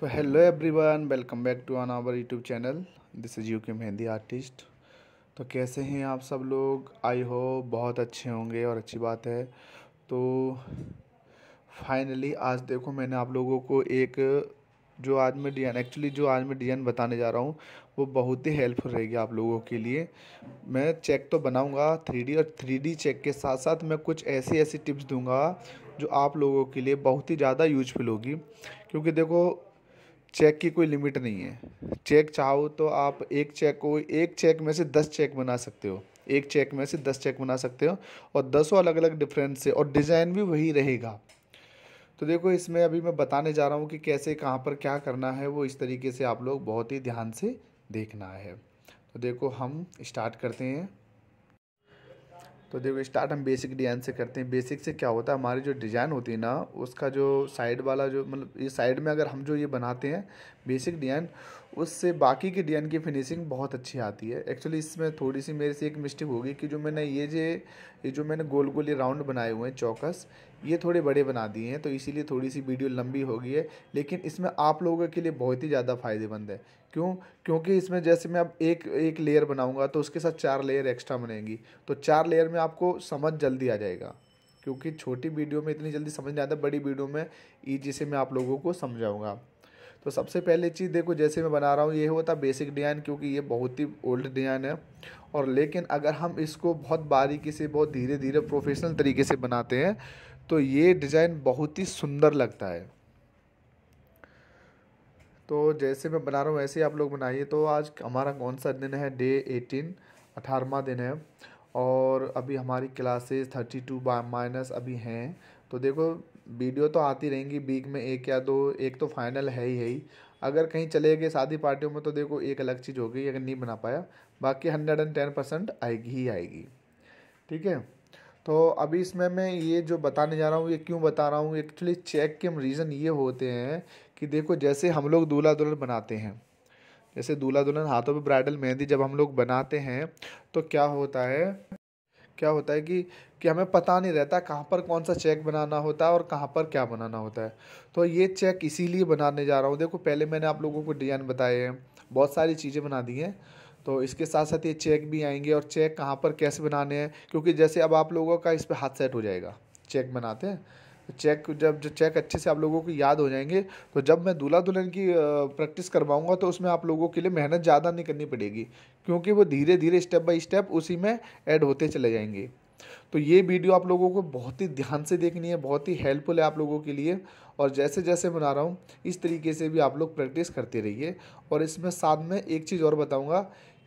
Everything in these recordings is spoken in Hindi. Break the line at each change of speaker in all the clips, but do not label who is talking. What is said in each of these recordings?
तो hello everyone welcome back to on our YouTube channel this is U K mehndi artist तो कैसे हैं आप सब लोग आई हो बहुत अच्छे होंगे और अच्छी बात है तो फाइनली आज देखो मैंने आप लोगों को एक जो आज मैं डिजाइन एक्चुअली जो आज मैं डिजाइन बताने जा रहा हूँ वो बहुत ही हेल्पफुल रहेगी आप लोगों के लिए मैं चेक तो बनाऊँगा थ्री और थ्री चेक के साथ साथ मैं कुछ ऐसी ऐसी टिप्स दूँगा जो आप लोगों के लिए बहुत ही ज़्यादा यूजफुल होगी क्योंकि देखो चेक की कोई लिमिट नहीं है चेक चाहो तो आप एक चेक को एक चेक में से दस चेक बना सकते हो एक चेक में से दस चेक बना सकते हो और दसों अलग अलग डिफरेंट से और डिज़ाइन भी वही रहेगा तो देखो इसमें अभी मैं बताने जा रहा हूँ कि कैसे कहाँ पर क्या करना है वो इस तरीके से आप लोग बहुत ही ध्यान से देखना है तो देखो हम स्टार्ट करते हैं तो देखो स्टार्ट हम बेसिक डिजाइन से करते हैं बेसिक से क्या होता है हमारी जो डिज़ाइन होती है ना उसका जो साइड वाला जो मतलब ये साइड में अगर हम जो ये बनाते हैं बेसिक डिजाइन उससे बाकी के डिज़ाइन की फिनिशिंग बहुत अच्छी आती है एक्चुअली इसमें थोड़ी सी मेरे से एक मिस्टेक होगी कि जो मैंने ये जे ये जो मैंने गोल गोल ये राउंड बनाए हुए हैं चौकस ये थोड़े बड़े बना दिए हैं तो इसीलिए थोड़ी सी वीडियो लंबी हो गई है लेकिन इसमें आप लोगों के लिए बहुत ही ज़्यादा फ़ायदेमंद है क्यों क्योंकि इसमें जैसे मैं अब एक एक लेयर बनाऊँगा तो उसके साथ चार लेयर एक्स्ट्रा बनेंगी तो चार लेयर में आपको समझ जल्दी आ जाएगा क्योंकि छोटी वीडियो में इतनी जल्दी समझ नहीं आता बड़ी वीडियो में ईजी से मैं आप लोगों को समझाऊँगा तो सबसे पहले चीज़ देखो जैसे मैं बना रहा हूँ ये होता बेसिक डिज़ाइन क्योंकि ये बहुत ही ओल्ड डिज़ाइन है और लेकिन अगर हम इसको बहुत बारीकी से बहुत धीरे धीरे प्रोफेशनल तरीके से बनाते हैं तो ये डिज़ाइन बहुत ही सुंदर लगता है तो जैसे मैं बना रहा हूँ वैसे ही आप लोग बनाइए तो आज हमारा कौन सा दिन है डे एटीन अठारहवा दिन है और अभी हमारी क्लासेस थर्टी टू माइनस अभी हैं तो देखो वीडियो तो आती रहेंगी वीक में एक या दो एक तो फाइनल है ही है ही अगर कहीं चले गए शादी पार्टियों में तो देखो एक अलग चीज़ हो गई अगर नहीं बना पाया बाकी हंड्रेड एंड टेन परसेंट आएगी ही आएगी ठीक है तो अभी इसमें मैं ये जो बताने जा रहा हूँ ये क्यों बता रहा हूँ एक्चुअली चेक के रीज़न ये होते हैं कि देखो जैसे हम लोग दूल्हा दुल्हन बनाते हैं जैसे दूल्हा दुल्हन हाथों पर ब्राइडल मेहंदी जब हम लोग बनाते हैं तो क्या होता है क्या होता है कि कि हमें पता नहीं रहता कहाँ पर कौन सा चेक बनाना होता है और कहाँ पर क्या बनाना होता है तो ये चेक इसीलिए बनाने जा रहा हूँ देखो पहले मैंने आप लोगों को डिजाइन बताए हैं बहुत सारी चीज़ें बना दी हैं तो इसके साथ साथ ये चेक भी आएंगे और चेक कहाँ पर कैसे बनाने हैं क्योंकि जैसे अब आप लोगों का इस पर हाथ सेट हो जाएगा चेक बनाते हैं चेक तो जब जो चेक अच्छे से आप लोगों को याद हो जाएंगे तो जब मैं दूल्हा दुल्हन की प्रैक्टिस करवाऊँगा तो उसमें आप लोगों के लिए मेहनत ज़्यादा नहीं करनी पड़ेगी क्योंकि वो धीरे धीरे स्टेप बाई स्टेप उसी में ऐड होते चले जाएंगे तो ये वीडियो आप लोगों को बहुत ही ध्यान से देखनी है बहुत ही हेल्पफुल है आप लोगों के लिए और जैसे जैसे बना रहा हूँ इस तरीके से भी आप लोग प्रैक्टिस करते रहिए और इसमें साथ में एक चीज़ और बताऊँगा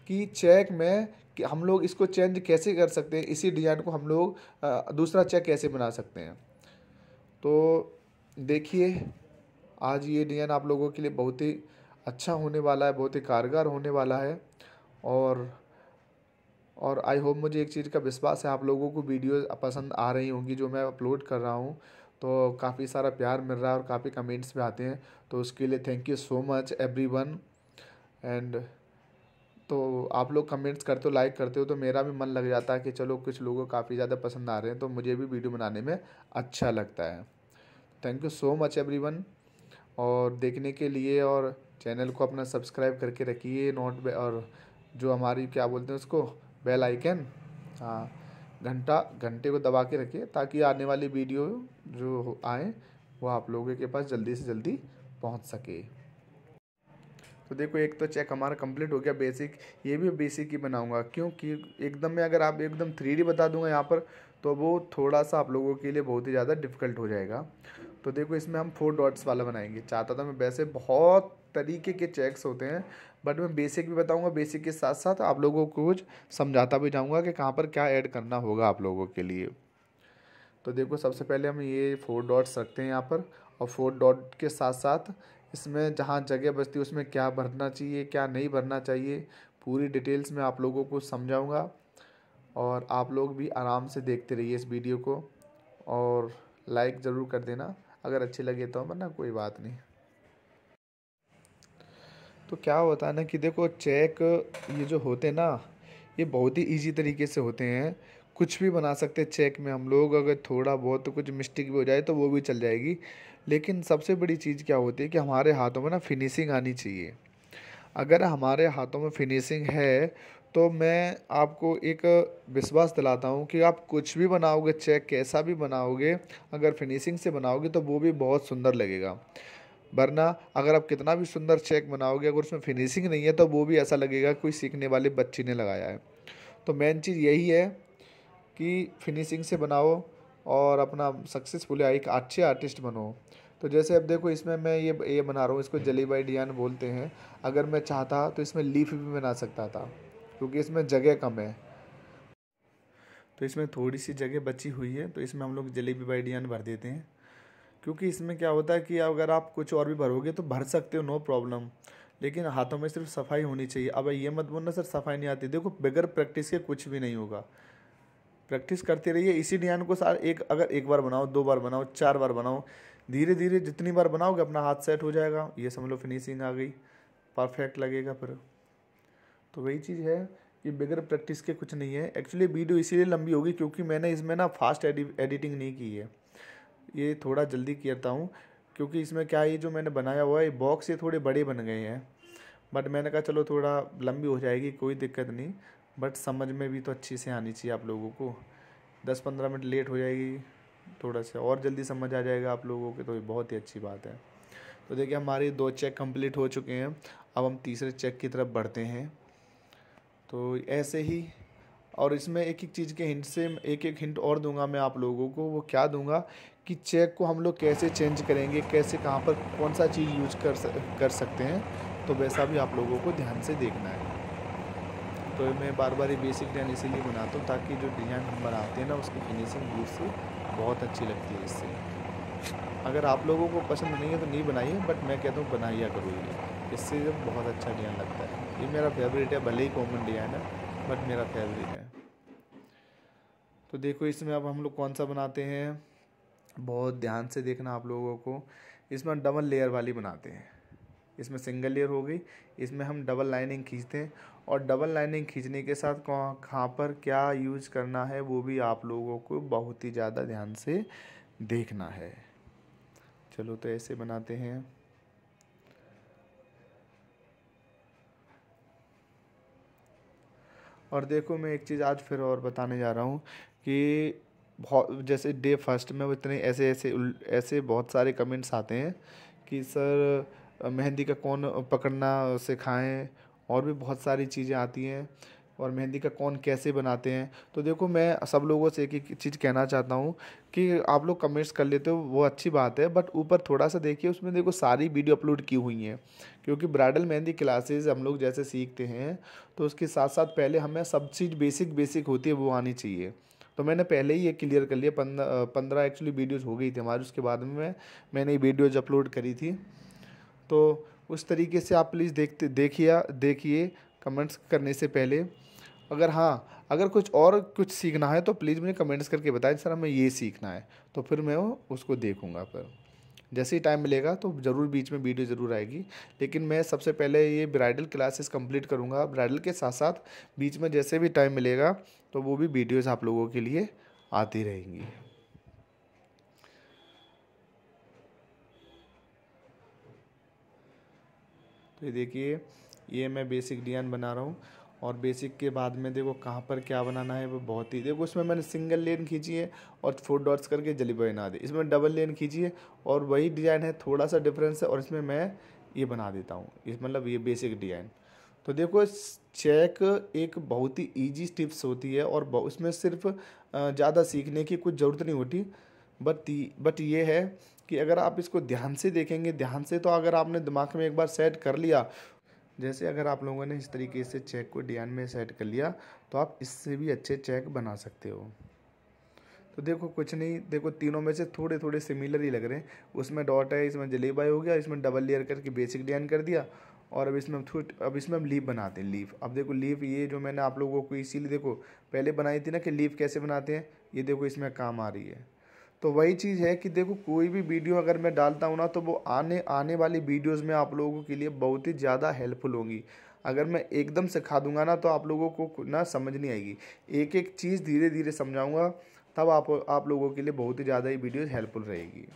कि चेक में कि हम लोग इसको चेंज कैसे कर सकते हैं इसी डिज़ाइन को हम लोग दूसरा चेक कैसे बना सकते हैं तो देखिए आज ये डिज़ाइन आप लोगों के लिए बहुत ही अच्छा होने वाला है बहुत ही कारगर होने वाला है और और आई होप मुझे एक चीज़ का विश्वास है आप लोगों को वीडियो पसंद आ रही होंगी जो मैं अपलोड कर रहा हूँ तो काफ़ी सारा प्यार मिल रहा है और काफ़ी कमेंट्स भी आते हैं तो उसके लिए thank you so much everyone and तो आप लोग कमेंट्स करते हो लाइक करते हो तो मेरा भी मन लग जाता है कि चलो कुछ लोगों को काफ़ी ज़्यादा पसंद आ रहे हैं तो मुझे भी वीडियो बनाने में अच्छा लगता है thank you so much everyone और देखने के लिए और चैनल को अपना सब्सक्राइब करके रखिए नोट और जो हमारी क्या बोलते हैं उसको बेल आइकन हाँ घंटा घंटे को दबा के रखिए ताकि आने वाली वीडियो जो आए वो आप लोगों के पास जल्दी से जल्दी पहुंच सके तो देखो एक तो चेक हमारा कंप्लीट हो गया बेसिक ये भी बेसिक ही बनाऊंगा क्योंकि एकदम में अगर आप एकदम थ्री बता दूंगा यहाँ पर तो वो थोड़ा सा आप लोगों के लिए बहुत ही ज़्यादा डिफ़िकल्ट हो जाएगा तो देखो इसमें हम फोर डॉट्स वाला बनाएंगे चाहता था मैं वैसे बहुत तरीके के चेक्स होते हैं बट मैं बेसिक भी बताऊंगा बेसिक के साथ साथ आप लोगों को कुछ समझाता भी जाऊंगा कि कहाँ पर क्या ऐड करना होगा आप लोगों के लिए तो देखो सबसे पहले हम ये फोर डॉट्स रखते हैं यहाँ पर और फोर डॉट के साथ साथ इसमें जहाँ जगह बचती है उसमें क्या भरना चाहिए क्या नहीं भरना चाहिए पूरी डिटेल्स में आप लोगों को समझाऊँगा और आप लोग भी आराम से देखते रहिए इस वीडियो को और लाइक ज़रूर कर देना अगर अच्छे लगे तो वरना कोई बात नहीं तो क्या होता है ना कि देखो चेक ये जो होते हैं ना ये बहुत ही इजी तरीके से होते हैं कुछ भी बना सकते हैं चेक में हम लोग अगर थोड़ा बहुत तो कुछ मिस्टेक भी हो जाए तो वो भी चल जाएगी लेकिन सबसे बड़ी चीज़ क्या होती है कि हमारे हाथों में ना फिनिशिंग आनी चाहिए अगर हमारे हाथों में फिनिशिंग है तो मैं आपको एक विश्वास दिलाता हूँ कि आप कुछ भी बनाओगे चेक कैसा भी बनाओगे अगर फिनिशिंग से बनाओगे तो वो भी बहुत सुंदर लगेगा वरना अगर आप कितना भी सुंदर चेक बनाओगे अगर उसमें फिनिशिंग नहीं है तो वो भी ऐसा लगेगा कोई सीखने वाले बच्चे ने लगाया है तो मेन चीज़ यही है कि फिनिशिंग से बनाओ और अपना सक्सेसफुल एक अच्छे आर्टिस्ट बनो तो जैसे अब देखो इसमें मैं ये ये बना रहा हूँ इसको जली बाई डियान बोलते हैं अगर मैं चाहता तो इसमें लीफ भी बना सकता था क्योंकि इसमें जगह कम है तो इसमें थोड़ी सी जगह बची हुई है तो इसमें हम लोग जलेबी बाइडियान भर देते हैं क्योंकि इसमें क्या होता है कि अगर आप कुछ और भी भरोगे तो भर सकते हो नो प्रॉब्लम लेकिन हाथों में सिर्फ सफाई होनी चाहिए अब ये मत बोलना सर सफाई नहीं आती देखो बगैर प्रैक्टिस के कुछ भी नहीं होगा प्रैक्टिस करते रहिए इसी डिजाइन को सार एक अगर एक बार बनाओ दो बार बनाओ चार बार बनाओ धीरे धीरे जितनी बार बनाओगे अपना हाथ सेट हो जाएगा ये समझ लो फिनिशिंग आ गई परफेक्ट लगेगा फिर तो वही चीज़ है ये बगैर प्रैक्टिस के कुछ नहीं है एक्चुअली वीडियो इसीलिए लंबी होगी क्योंकि मैंने इसमें ना फास्ट एडि, एडिटिंग नहीं की है ये थोड़ा जल्दी करता हूँ क्योंकि इसमें क्या ये जो मैंने बनाया हुआ है बॉक्स ये थोड़े बड़े बन गए हैं बट मैंने कहा चलो थोड़ा लंबी हो जाएगी कोई दिक्कत नहीं बट समझ में भी तो अच्छी से आनी चाहिए आप लोगों को दस पंद्रह मिनट लेट हो जाएगी थोड़ा सा और जल्दी समझ आ जाएगा आप लोगों के तो ये बहुत ही अच्छी बात है तो देखिए हमारे दो चेक कंप्लीट हो चुके हैं अब हम तीसरे चेक की तरफ बढ़ते हैं तो ऐसे ही और इसमें एक एक चीज़ के हिंट से एक एक हिंट और दूंगा मैं आप लोगों को वो क्या दूंगा कि चेक को हम लोग कैसे चेंज करेंगे कैसे कहाँ पर कौन सा चीज़ यूज कर कर सकते हैं तो वैसा भी आप लोगों को ध्यान से देखना है तो मैं बार बार ये बेसिक डिज़ाइन इसीलिए बनाता हूँ ताकि जो डिज़ाइन हम बनाते हैं ना उसकी फिनिशिंग दूर से बहुत अच्छी लगती है इससे अगर आप लोगों को पसंद नहीं है तो नहीं बनाइए बट मैं कहता हूँ बनाइया करो ये इससे बहुत अच्छा डिज़ाइन लगता है ये मेरा फेवरेट है भले ही कॉमन डिजाइन है बट मेरा फेवरेट है तो देखो इसमें अब हम लोग कौन सा बनाते हैं बहुत ध्यान से देखना आप लोगों को इसमें डबल लेयर वाली बनाते हैं इसमें सिंगल लेयर हो गई इसमें हम डबल लाइनिंग खींचते हैं और डबल लाइनिंग खींचने के साथ कहाँ पर क्या यूज करना है वो भी आप लोगों को बहुत ही ज़्यादा ध्यान से देखना है चलो तो ऐसे बनाते हैं और देखो मैं एक चीज़ आज फिर और बताने जा रहा हूँ कि जैसे डे फर्स्ट में वो इतने ऐसे ऐसे ऐसे बहुत सारे कमेंट्स आते हैं कि सर मेहंदी का कौन पकड़ना सिखाएं और भी बहुत सारी चीज़ें आती हैं और मेहंदी का कौन कैसे बनाते हैं तो देखो मैं सब लोगों से एक एक चीज़ कहना चाहता हूँ कि आप लोग कमेंट्स कर लेते हो वो अच्छी बात है बट ऊपर थोड़ा सा देखिए उसमें देखो सारी वीडियो अपलोड की हुई हैं क्योंकि ब्राइडल मेहंदी क्लासेस हम लोग जैसे सीखते हैं तो उसके साथ साथ पहले हमें सब चीज़ बेसिक बेसिक होती है वो आनी चाहिए तो मैंने पहले ही ये क्लियर कर लिया पंद्रह पंद्रह एक्चुअली वीडियोज़ हो गई थी हमारी उसके बाद में मैंने ये वीडियोज़ अपलोड करी थी तो उस तरीके से आप प्लीज़ देखते देखिए देखिए कमेंट्स करने से पहले अगर हाँ अगर कुछ और कुछ सीखना है तो प्लीज़ मुझे कमेंट्स करके बताएं सर हमें ये सीखना है तो फिर मैं वो उसको देखूँगा फिर जैसे ही टाइम मिलेगा तो ज़रूर बीच में वीडियो ज़रूर आएगी लेकिन मैं सबसे पहले ये ब्राइडल क्लासेस कंप्लीट करूँगा ब्राइडल के साथ साथ बीच में जैसे भी टाइम मिलेगा तो वो भी वीडियोज़ आप लोगों के लिए आती रहेंगी तो ये देखिए ये मैं बेसिक डिजाइन बना रहा हूँ और बेसिक के बाद में देखो कहाँ पर क्या बनाना है वो बहुत ही देखो इसमें मैंने सिंगल लेन खींची है और फोर डॉट्स करके जली बना दी इसमें डबल लेन खींची है और वही डिज़ाइन है थोड़ा सा डिफरेंस है और इसमें मैं ये बना देता हूँ इस मतलब ये बेसिक डिज़ाइन तो देखो चेक एक बहुत ही ईजी टिप्स होती है और उसमें सिर्फ ज़्यादा सीखने की कुछ ज़रूरत नहीं होती बट बट ये है कि अगर आप इसको ध्यान से देखेंगे ध्यान से तो अगर आपने दिमाग में एक बार सेट कर लिया जैसे अगर आप लोगों ने इस तरीके से चेक को डियान में सेट कर लिया तो आप इससे भी अच्छे चेक बना सकते हो तो देखो कुछ नहीं देखो तीनों में से थोड़े थोड़े सिमिलर ही लग रहे हैं उसमें डॉट है इसमें जलेबाई हो गया इसमें डबल लेयर करके बेसिक डिजाइन कर दिया और अब इसमें अब इसमें हम लीफ बनाते हैं लीफ अब देखो लीफ ये जो मैंने आप लोगों को इसीलिए देखो पहले बनाई थी ना कि लीफ कैसे बनाते हैं ये देखो इसमें काम आ रही है तो वही चीज़ है कि देखो कोई भी वीडियो अगर मैं डालता हूँ ना तो वो आने आने वाली वीडियोस में आप लोगों के लिए बहुत ही ज़्यादा हेल्पफुल होंगी अगर मैं एकदम सिखा दूंगा ना तो आप लोगों को ना समझ नहीं आएगी एक एक चीज़ धीरे धीरे समझाऊँगा तब आप आप लोगों के लिए बहुत ही ज़्यादा ये वीडियोज़ हेल्पफुल रहेगी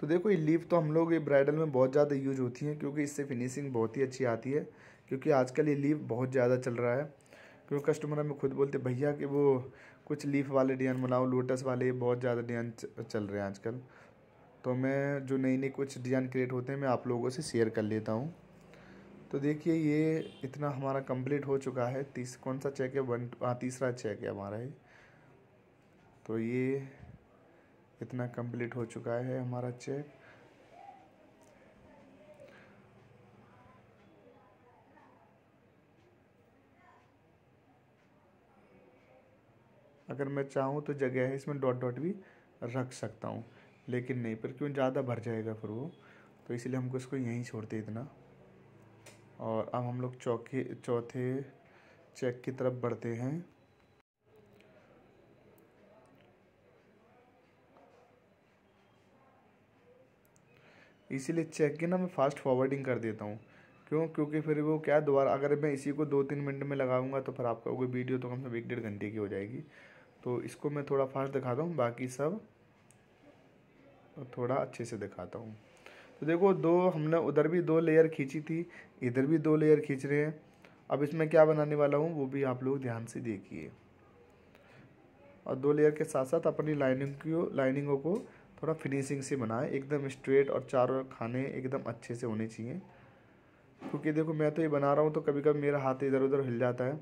तो देखो ये लीव तो हम लोग ये ब्राइडल में बहुत ज़्यादा यूज होती हैं क्योंकि इससे फिनिशिंग बहुत ही अच्छी आती है क्योंकि आजकल ये लीव बहुत ज़्यादा चल रहा है क्योंकि कस्टमर हमें खुद बोलते भैया कि वो कुछ लीफ वाले डिज़ाइन बनाओ लोटस वाले बहुत ज़्यादा डिज़ाइन चल रहे हैं आजकल तो मैं जो नई नई कुछ डिज़ाइन क्रिएट होते हैं मैं आप लोगों से शेयर कर लेता हूँ तो देखिए ये इतना हमारा कंप्लीट हो चुका है तीस कौन सा चेक है वन हाँ तीसरा चेक है हमारा ये तो ये इतना कंप्लीट हो चुका है हमारा चेक अगर मैं चाहूँ तो जगह है इसमें डॉट डॉट भी रख सकता हूँ लेकिन नहीं पर क्यों ज़्यादा भर जाएगा फिर वो तो इसलिए हमको इसको यहीं छोड़ते इतना और अब हम लोग चौके चौथे चेक की तरफ बढ़ते हैं इसीलिए चेक की ना मैं फास्ट फॉरवर्डिंग कर देता हूँ क्यों क्योंकि फिर वो क्या दोबारा अगर मैं इसी को दो तीन मिनट में लगाऊंगा तो फिर आपका वो वीडियो तो कम से कम एक डेढ़ घंटे की हो जाएगी तो इसको मैं थोड़ा फास्ट दिखाता हूँ बाकी सब थोड़ा अच्छे से दिखाता हूँ तो देखो दो हमने उधर भी दो लेयर खींची थी इधर भी दो लेयर खींच रहे हैं अब इसमें क्या बनाने वाला हूँ वो भी आप लोग ध्यान से देखिए और दो लेयर के साथ साथ अपनी लाइनिंग की लाइनिंगों को थोड़ा फिनिशिंग से बनाएं एकदम स्ट्रेट और चारों खाने एकदम अच्छे से होने चाहिए क्योंकि देखो मैं तो ये बना रहा हूँ तो कभी कभी मेरा हाथ इधर उधर हिल जाता है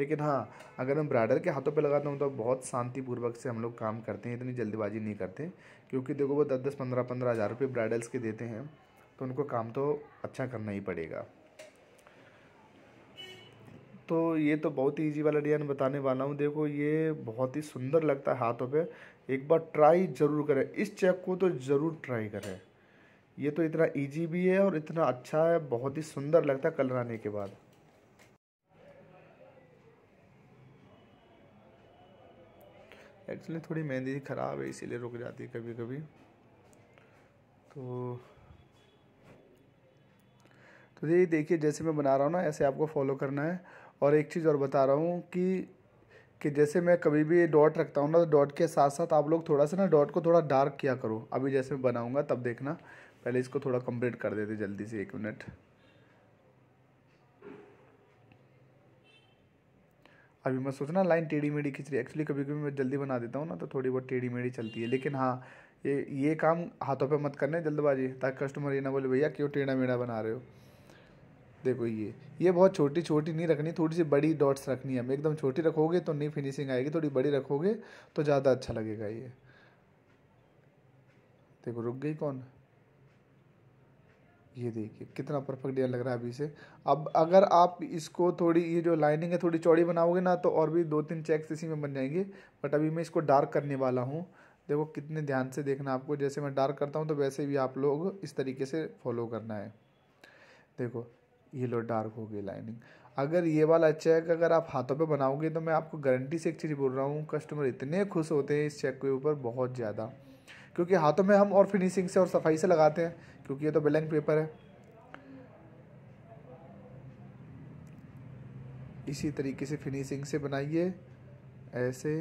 लेकिन हाँ अगर मैं ब्राइडर के हाथों पे लगाता हूँ तो बहुत शांतिपूर्वक से हम लोग काम करते हैं इतनी जल्दीबाजी नहीं करते क्योंकि देखो वो दस दस पंद्रह पंद्रह हज़ार रुपये ब्राइडल्स के देते हैं तो उनको काम तो अच्छा करना ही पड़ेगा तो ये तो बहुत ही ईजी वाला डिज़ाइन बताने वाला हूँ देखो ये बहुत ही सुंदर लगता है हाथों पर एक बार ट्राई ज़रूर करें इस चेक को तो ज़रूर ट्राई करें ये तो इतना ईजी भी है और इतना अच्छा है बहुत ही सुंदर लगता है कलर आने के बाद एक्चुअली थोड़ी मेहंदी ख़राब है इसीलिए रुक जाती है कभी कभी तो तो ये देखिए जैसे मैं बना रहा हूँ ना ऐसे आपको फॉलो करना है और एक चीज़ और बता रहा हूँ कि कि जैसे मैं कभी भी डॉट रखता हूँ ना तो डॉट के साथ साथ आप लोग थोड़ा सा ना डॉट को थोड़ा डार्क किया करो अभी जैसे मैं बनाऊँगा तब देखना पहले इसको थोड़ा कंप्लीट कर देते जल्दी से एक मिनट अभी मैं सोचना लाइन टेढ़ी मेढ़ी खींच रही है एक्चुअली कभी कभी मैं जल्दी बना देता हूँ ना तो थोड़ी बहुत टेढ़ी मेढ़ी चलती है लेकिन हाँ ये ये काम हाथों पे मत करना जल्दबाजी ताकि कस्टमर ये ना बोले भैया क्यों टेढ़ा मेढ़ा बना रहे हो देखो ये ये बहुत छोटी छोटी नहीं रखनी थोड़ी सी बड़ी डॉट्स रखनी है एकदम छोटी रखोगे तो नहीं फिनिशिंग आएगी थोड़ी बड़ी रखोगे तो ज़्यादा अच्छा लगेगा ये देखो रुक गई कौन ये देखिए कितना परफेक्ट डिज़ाइन लग रहा है अभी से अब अगर आप इसको थोड़ी ये जो लाइनिंग है थोड़ी चौड़ी बनाओगे ना तो और भी दो तीन चेक्स इसी में बन जाएंगे बट अभी मैं इसको डार्क करने वाला हूँ देखो कितने ध्यान से देखना आपको जैसे मैं डार्क करता हूँ तो वैसे भी आप लोग इस तरीके से फॉलो करना है देखो ये लो डार्क हो गई लाइनिंग अगर ये वाला चेक अगर आप हाथों पे बनाओगे तो मैं आपको गारंटी से एक चीज़ बोल रहा हूँ कस्टमर इतने खुश होते हैं इस चेक के ऊपर बहुत ज़्यादा क्योंकि हाथों में हम और फिनिशिंग से और सफाई से लगाते हैं क्योंकि ये तो ब्लैंक पेपर है इसी तरीके से फिनिशिंग से बनाइए ऐसे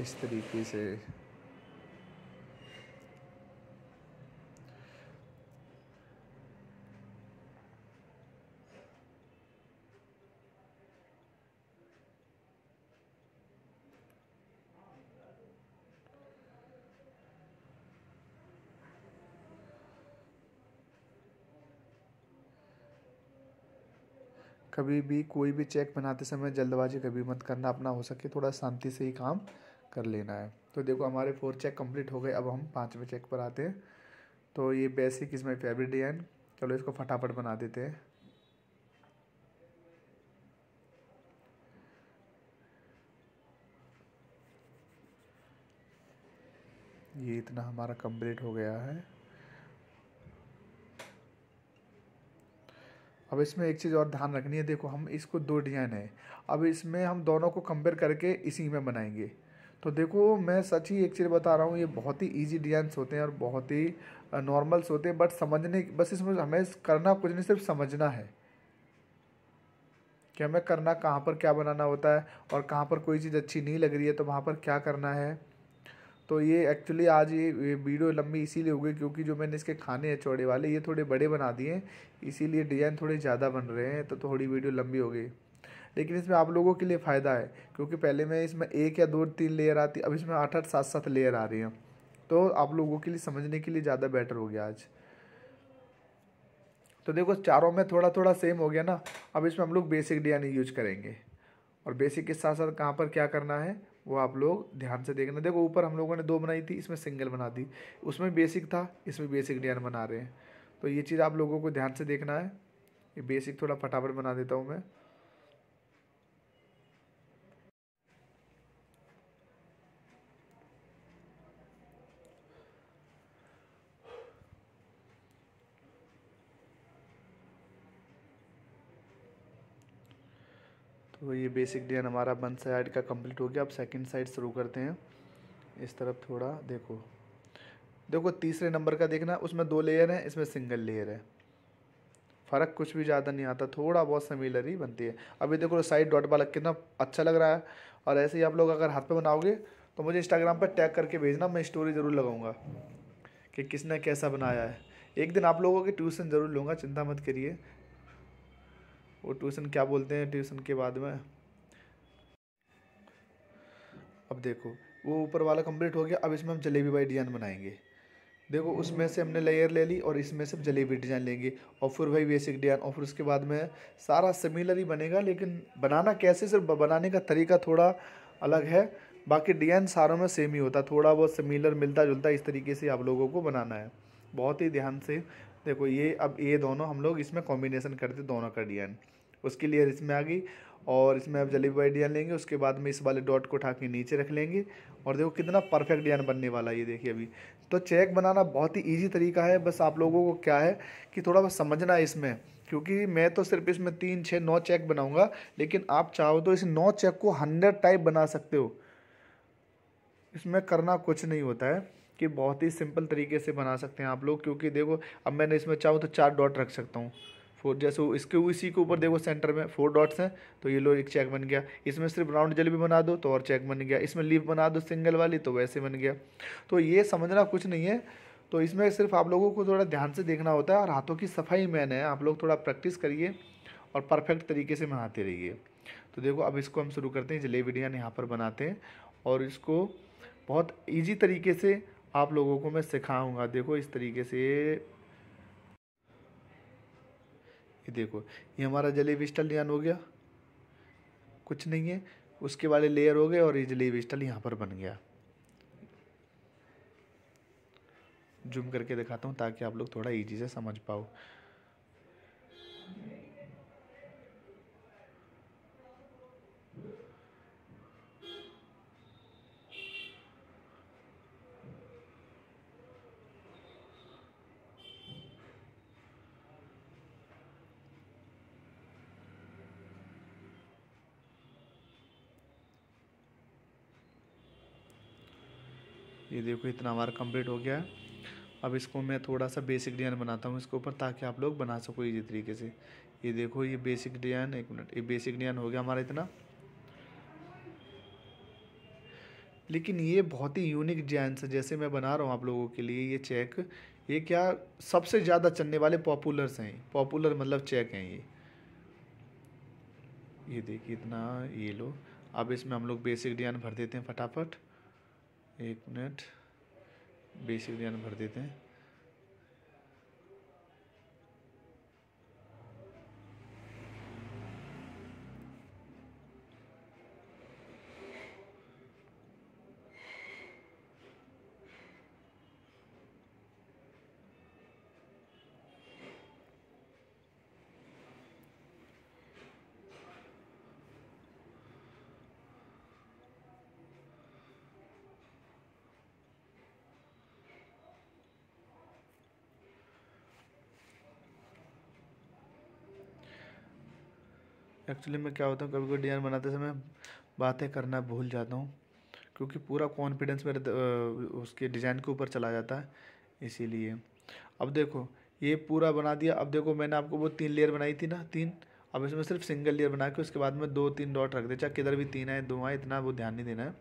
इस तरीके से कभी भी कोई भी चेक बनाते समय जल्दबाजी कभी मत करना अपना हो सके थोड़ा शांति से ही काम कर लेना है तो देखो हमारे फोर चेक कंप्लीट हो गए अब हम पाँचवें चेक पर आते हैं तो ये बेसिक इसमें फेवरेट डिजाइन चलो इसको फटाफट बना देते हैं ये इतना हमारा कंप्लीट हो गया है अब इसमें एक चीज़ और ध्यान रखनी है देखो हम इसको दो डिज़ाइन है अब इसमें हम दोनों को कंपेयर करके इसी में बनाएंगे तो देखो मैं सच ही एक चीज़ बता रहा हूँ ये बहुत ही इजी डिज़ाइन होते हैं और बहुत ही नॉर्मल्स होते हैं बट समझने बस इसमें हमें करना कुछ नहीं सिर्फ समझना है कि हमें करना कहाँ पर क्या बनाना होता है और कहाँ पर कोई चीज़ अच्छी नहीं लग रही है तो वहाँ पर क्या करना है तो ये एक्चुअली आज ये वीडियो लंबी इसीलिए हो गई क्योंकि जो मैंने इसके खाने हैं चौड़े वाले ये थोड़े बड़े बना दिए इसीलिए डिज़ाइन थोड़े ज़्यादा बन रहे हैं तो थोड़ी वीडियो लंबी हो गई लेकिन इसमें आप लोगों के लिए फ़ायदा है क्योंकि पहले मैं इसमें एक या दो तीन लेयर आती अब इसमें आठ आठ सात सात लेयर आ रही हैं तो आप लोगों के लिए समझने के लिए ज़्यादा बेटर हो गया आज तो देखो चारों में थोड़ा थोड़ा सेम हो गया ना अब इसमें हम लोग बेसिक डिजाइन यूज करेंगे और बेसिक के साथ साथ कहाँ पर क्या करना है वो आप लोग ध्यान से देखना देखो ऊपर हम लोगों ने दो बनाई थी इसमें सिंगल बना दी उसमें बेसिक था इसमें बेसिक डिजाइन बना रहे हैं तो ये चीज़ आप लोगों को ध्यान से देखना है ये बेसिक थोड़ा फटाफट बना देता हूँ मैं ये बेसिक डिजाइन हमारा बंद साइड का कंप्लीट हो गया अब सेकंड साइड शुरू करते हैं इस तरफ थोड़ा देखो देखो तीसरे नंबर का देखना उसमें दो लेयर है इसमें सिंगल लेयर है फ़र्क कुछ भी ज़्यादा नहीं आता थोड़ा बहुत समीलर ही बनती है अभी देखो साइड डॉट वाला कितना अच्छा लग रहा है और ऐसे ही आप लोग अगर हाथ पे बनाओगे तो मुझे इंस्टाग्राम पर टैग करके भेजना मैं स्टोरी ज़रूर लगाऊंगा कि किसने कैसा बनाया है एक दिन आप लोगों की ट्यूशन ज़रूर लूँगा चिंता मत करिए वो ट्यूशन क्या बोलते हैं ट्यूशन के बाद में अब देखो वो ऊपर वाला कंप्लीट हो गया अब इसमें हम जलेबी वाली डिज़ाइन बनाएंगे देखो उसमें से हमने लेयर ले ली और इसमें से जलेबी डिज़ाइन लेंगे और फिर भाई बेसिक डिज़ाइन और फिर उसके बाद में सारा सिमिलर ही बनेगा लेकिन बनाना कैसे सिर्फ बनाने का तरीका थोड़ा अलग है बाकी डिज़ाइन सारों में सेम ही होता है थोड़ा बहुत सिमिलर मिलता जुलता इस तरीके से आप लोगों को बनाना है बहुत ही ध्यान से देखो ये अब ये दोनों हम लोग इसमें कॉम्बिनेशन करते दोनों का डी उसकी लेयर इसमें आ गई और इसमें अब जलेबी वाली डिजाइन लेंगे उसके बाद में इस वाले डॉट को उठा के नीचे रख लेंगे और देखो कितना परफेक्ट डिजाइन बनने वाला है ये देखिए अभी तो चेक बनाना बहुत ही ईजी तरीका है बस आप लोगों को क्या है कि थोड़ा बहुत समझना है इसमें क्योंकि मैं तो सिर्फ इसमें तीन छः नौ चेक बनाऊँगा लेकिन आप चाहो तो इस नौ चेक को हंड्रेड टाइप बना सकते हो इसमें करना कुछ नहीं होता है कि बहुत ही सिंपल तरीके से बना सकते हैं आप लोग क्योंकि देखो अब मैंने इसमें चाहूँ तो चार डॉट रख सकता हूँ फोर जैसे इसके इसी के ऊपर देखो सेंटर में फोर डॉट्स हैं तो ये लो एक चेक बन गया इसमें सिर्फ राउंड जल भी बना दो तो और चेक बन गया इसमें लीफ बना दो सिंगल वाली तो वैसे बन गया तो ये समझना कुछ नहीं है तो इसमें सिर्फ आप लोगों को थोड़ा ध्यान से देखना होता है और हाथों की सफाई मैन है आप लोग थोड़ा प्रैक्टिस करिए और परफेक्ट तरीके से बनाते रहिए तो देखो अब इसको हम शुरू करते हैं जलेबी डिजाइन यहाँ पर बनाते हैं और इसको बहुत ईजी तरीके से आप लोगों को मैं सिखाऊंगा देखो इस तरीके से ये देखो ये हमारा जलेबी स्टल डिजाइन हो गया कुछ नहीं है उसके वाले लेयर हो गए और ये जलेबी स्टल यहाँ पर बन गया जूम करके दिखाता हूँ ताकि आप लोग थोड़ा इजी से समझ पाओ ये देखो इतना हमारा कंप्लीट हो गया है अब इसको मैं थोड़ा सा बेसिक डिज़ाइन बनाता हूँ इसके ऊपर ताकि आप लोग बना सको इजी तरीके से ये देखो ये बेसिक डिज़ाइन एक मिनट ये बेसिक डिज़ाइन हो गया हमारा इतना लेकिन ये बहुत ही यूनिक डिजाइन है जैसे मैं बना रहा हूँ आप लोगों के लिए ये चेक ये क्या सबसे ज़्यादा चलने वाले पॉपुलर हैं पॉपुलर मतलब चेक हैं ये ये देखिए इतना ये लो अब इसमें हम लोग बेसिक डिजाइन भर देते हैं फटाफट एक मिनट बेसिक ज्ञान भर देते हैं एक्चुअली मैं क्या होता हूँ कभी कभी डिज़ाइन बनाते समय बातें करना भूल जाता हूँ क्योंकि पूरा कॉन्फिडेंस मेरे उसके डिज़ाइन के ऊपर चला जाता है इसीलिए अब देखो ये पूरा बना दिया अब देखो मैंने आपको वो तीन लेयर बनाई थी ना तीन अब इसमें सिर्फ सिंगल लेयर बना के उसके बाद में दो तीन डॉट रख दे चाहे किधर भी तीन आए दो आए इतना वो ध्यान नहीं देना है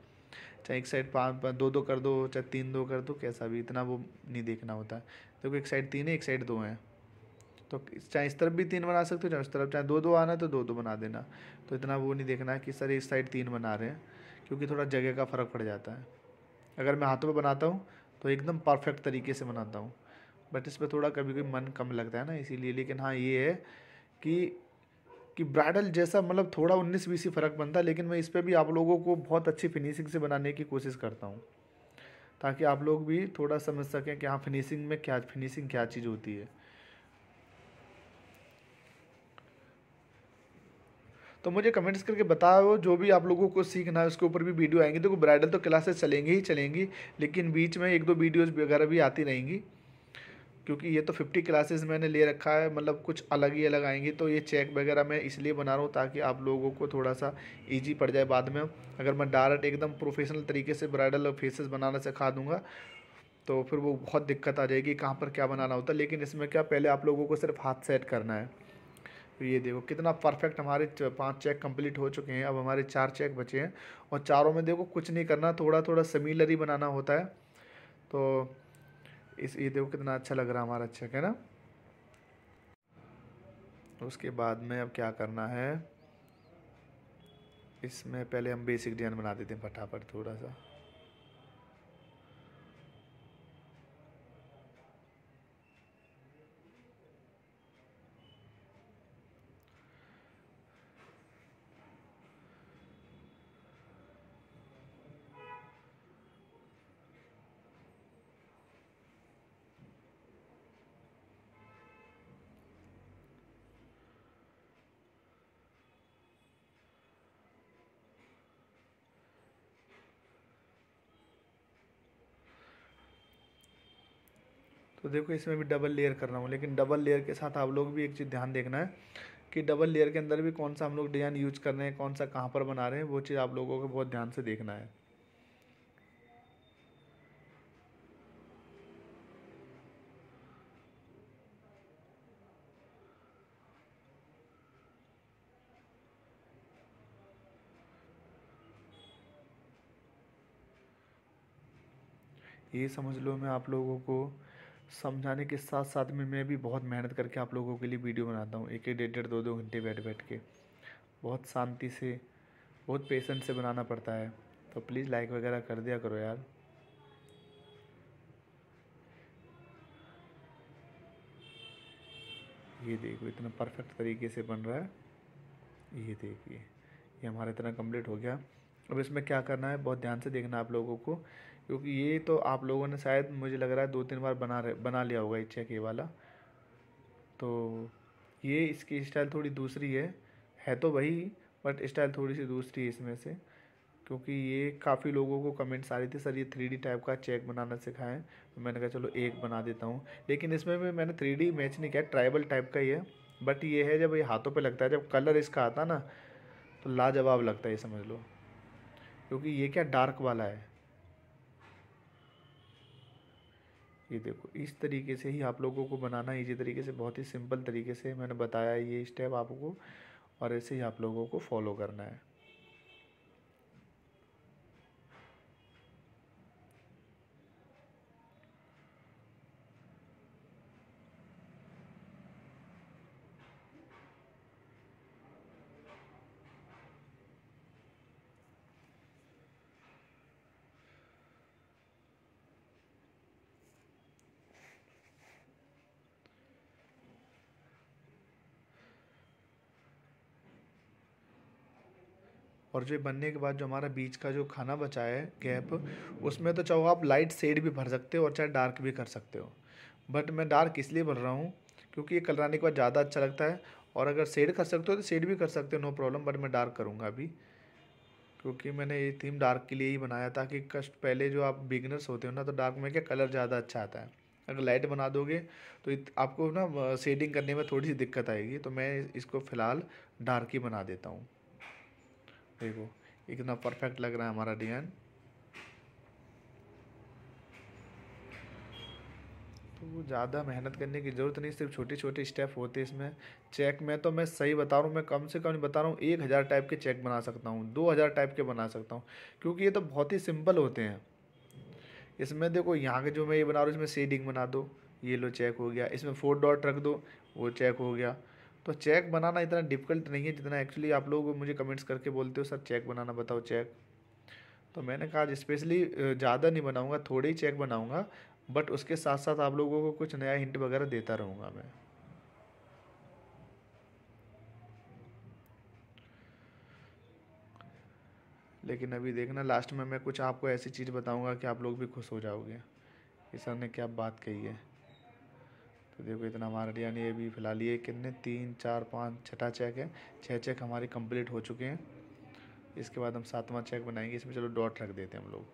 चाहे एक साइड पाँच दो दो कर दो चाहे तीन दो कर दो कैसा भी इतना वो नहीं देखना होता है देखो एक साइड तीन है एक साइड दो हैं तो चाहे इस तरफ भी तीन बना सकते हो चाहे उस तरफ चाहे दो दो आना तो दो दो बना देना तो इतना वो नहीं देखना कि सर इस साइड तीन बना रहे हैं क्योंकि थोड़ा जगह का फ़र्क पड़ जाता है अगर मैं हाथों पर बनाता हूँ तो एकदम परफेक्ट तरीके से बनाता हूँ बट इस पर थोड़ा कभी कभी मन कम लगता है ना इसीलिए लेकिन हाँ ये है कि कि ब्राइडल जैसा मतलब थोड़ा उन्नीस बीस ही फ़र्क बनता है लेकिन मैं इस पर भी आप लोगों को बहुत अच्छी फिनिशिंग से बनाने की कोशिश करता हूँ ताकि आप लोग भी थोड़ा समझ सकें कि हाँ फिनिशिंग में क्या फिनिशिंग क्या चीज़ होती है तो मुझे कमेंट्स करके बताओ जो भी आप लोगों को सीखना है उसके ऊपर भी वीडियो आएंगे देखो तो ब्राइडल तो क्लासेस चलेंगे ही चलेंगी लेकिन बीच में एक दो वीडियोज़ वगैरह भी आती रहेंगी क्योंकि ये तो फिफ्टी क्लासेस मैंने ले रखा है मतलब कुछ अलग ही अलग आएंगी तो ये चेक वगैरह मैं इसलिए बना रहा हूँ ताकि आप लोगों को थोड़ा सा ईजी पड़ जाए बाद में अगर मैं डायरेक्ट एकदम प्रोफेशनल तरीके से ब्राइडल फेसेस बनाना सिखा दूँगा तो फिर वो बहुत दिक्कत आ जाएगी कहाँ पर क्या बनाना होता है लेकिन इसमें क्या पहले आप लोगों को सिर्फ हाथ सेट करना है तो ये देखो कितना परफेक्ट हमारे पांच चेक कंप्लीट हो चुके हैं अब हमारे चार चेक बचे हैं और चारों में देखो कुछ नहीं करना थोड़ा थोड़ा समीलर ही बनाना होता है तो इस ये देखो कितना अच्छा लग रहा है हमारा चेक है ना उसके बाद में अब क्या करना है इसमें पहले हम बेसिक डिजाइन बना देते हैं फटाफट थोड़ा सा देखो इसमें भी डबल लेयर कर रहा हूँ लेकिन डबल लेयर के साथ आप लोग भी एक चीज़ ध्यान देखना है कि डबल लेयर के अंदर भी कौन सा हम लोग डिज़ाइन यूज कर रहे हैं कौन सा कहाँ पर बना रहे हैं वो चीज़ आप लोगों को बहुत ध्यान से देखना है ये समझ लो मैं आप लोगों को समझाने के साथ साथ में मैं भी बहुत मेहनत करके आप लोगों के लिए वीडियो बनाता हूँ एक एक डेढ़ डेढ़ दो दो घंटे बैठ बैठ के बहुत शांति से बहुत पेशेंट से बनाना पड़ता है तो प्लीज़ लाइक वगैरह कर दिया करो यार ये देखो इतना परफेक्ट तरीके से बन रहा है ये देखिए ये हमारा इतना कंप्लीट हो गया अब इसमें क्या करना है बहुत ध्यान से देखना आप लोगों को क्योंकि ये तो आप लोगों ने शायद मुझे लग रहा है दो तीन बार बना रहे बना लिया होगा इच्छा के वाला तो ये इसकी स्टाइल थोड़ी दूसरी है है तो वही बट स्टाइल थोड़ी सी दूसरी है इसमें से क्योंकि ये काफ़ी लोगों को कमेंट्स आ रही थी सर ये थ्री टाइप का चेक बनाना सिखाएं तो मैंने कहा चलो एक बना देता हूँ लेकिन इसमें भी मैंने थ्री मैच नहीं किया ट्राइबल टाइप का ही है बट ये है जब ये हाथों पर लगता है जब कलर इसका आता ना तो लाजवाब लगता है ये समझ लो क्योंकि ये क्या डार्क वाला है ये देखो इस तरीके से ही आप लोगों को बनाना इजी तरीके से बहुत ही सिंपल तरीके से मैंने बताया ये स्टेप आपको और ऐसे ही आप लोगों को फॉलो करना है और जो बनने के बाद जो हमारा बीच का जो खाना बचा है गैप उसमें तो चाहो आप लाइट शेड भी भर सकते हो और चाहे डार्क भी कर सकते हो बट मैं डार्क इसलिए भर रहा हूँ क्योंकि ये कलराने के बाद ज़्यादा अच्छा लगता है और अगर शेड कर सकते हो तो शेड भी कर सकते हो नो प्रॉब्लम बट मैं डार्क करूँगा अभी क्योंकि मैंने ये थीम डार्क के लिए ही बनाया था कि कष्ट पहले जो आप बिगनर्स होते हो ना तो डार्क में क्या कलर ज़्यादा अच्छा आता है अगर लाइट बना दोगे तो आपको ना शेडिंग करने में थोड़ी सी दिक्कत आएगी तो मैं इसको फ़िलहाल डार्क ही बना देता हूँ देखो इतना परफेक्ट लग रहा है हमारा डिज़ाइन तो ज़्यादा मेहनत करने की ज़रूरत नहीं सिर्फ छोटे छोटे स्टेप होते इसमें चेक में तो मैं सही बता रहा हूँ मैं कम से कम बता रहा हूँ एक हज़ार टाइप के चेक बना सकता हूँ दो हज़ार टाइप के बना सकता हूँ क्योंकि ये तो बहुत ही सिंपल होते हैं इसमें देखो यहाँ के जो मैं ये बना रहा हूँ इसमें सेडिंग बना दो ये लो चेक हो गया इसमें फोर डॉट रख दो वो चेक हो गया तो चेक बनाना इतना डिफ़िकल्ट नहीं है जितना एक्चुअली आप लोग मुझे कमेंट्स करके बोलते हो सर चेक बनाना बताओ चेक तो मैंने कहा स्पेशली ज़्यादा नहीं बनाऊँगा थोड़े ही चेक बनाऊँगा बट उसके साथ साथ आप लोगों को कुछ नया हिंट वगैरह देता रहूँगा मैं लेकिन अभी देखना लास्ट में मैं कुछ आपको ऐसी चीज़ बताऊंगा कि आप लोग भी खुश हो जाओगे कि सर ने क्या बात कही है तो देखो इतना हमारा यानी ये भी फिलहाल ये कितने तीन चार पाँच छठा चेक है छः चेक हमारे कंप्लीट हो चुके हैं इसके बाद हम सातवां चेक बनाएंगे इसमें चलो डॉट रख देते हैं हम लोग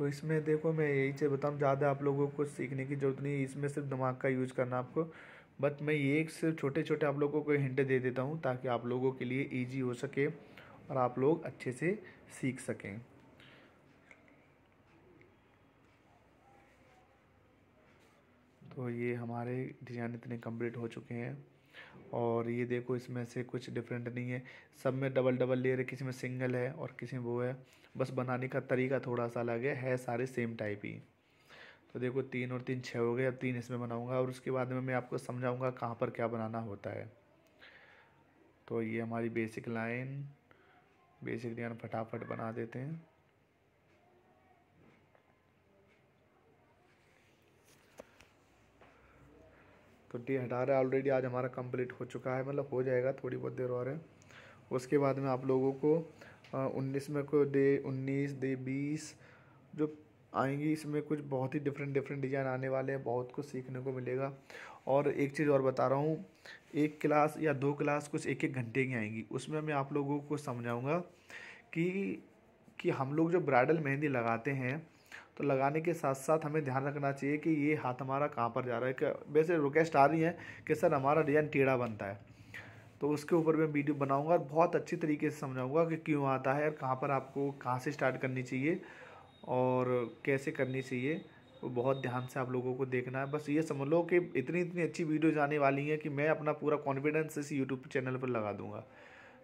तो इसमें देखो मैं यही चीज़ बताऊँ ज़्यादा आप लोगों को सीखने की ज़रूरत नहीं है इसमें सिर्फ दिमाग का यूज़ करना आपको बट मैं ये एक सिर्फ छोटे छोटे आप लोगों को हिंट दे देता हूँ ताकि आप लोगों के लिए ईजी हो सके और आप लोग अच्छे से सीख सकें तो ये हमारे डिजाइन इतने कंप्लीट हो चुके हैं और ये देखो इसमें से कुछ डिफरेंट नहीं है सब में डबल डबल लेयर है किसी में सिंगल है और किसी में वो है बस बनाने का तरीका थोड़ा सा अलग है है सारे सेम टाइप ही तो देखो तीन और तीन छः हो गए अब तीन इसमें बनाऊंगा और उसके बाद में मैं आपको समझाऊंगा कहाँ पर क्या बनाना होता है तो ये हमारी बेसिक लाइन बेसिक लाइन फटाफट बना देते हैं तो डी रहे ऑलरेडी आज हमारा कंप्लीट हो चुका है मतलब हो जाएगा थोड़ी बहुत देर और है उसके बाद में आप लोगों को हाँ, उन्नीस में को डे उन्नीस डे बीस जो आएंगी इसमें कुछ बहुत ही डिफरेंट डिफरेंट डिज़ाइन आने वाले हैं बहुत कुछ सीखने को मिलेगा और एक चीज़ और बता रहा हूँ एक क्लास या दो क्लास कुछ एक एक घंटे की आएंगी उसमें मैं आप लोगों को समझाऊँगा कि कि हम लोग जो ब्राइडल मेहंदी लगाते हैं तो लगाने के साथ साथ हमें ध्यान रखना चाहिए कि ये हाथ हमारा कहाँ पर जा रहा है वैसे रिक्वेस्ट आ रही है कि सर हमारा डिज़ाइन टेढ़ा बनता है तो उसके ऊपर मैं वीडियो बनाऊंगा और बहुत अच्छी तरीके से समझाऊंगा कि क्यों आता है और कहाँ पर आपको कहाँ से स्टार्ट करनी चाहिए और कैसे करनी चाहिए वो तो बहुत ध्यान से आप लोगों को देखना है बस ये समझ लो कि इतनी इतनी अच्छी वीडियोज आने वाली हैं कि मैं अपना पूरा कॉन्फिडेंस इस यूट्यूब चैनल पर लगा दूँगा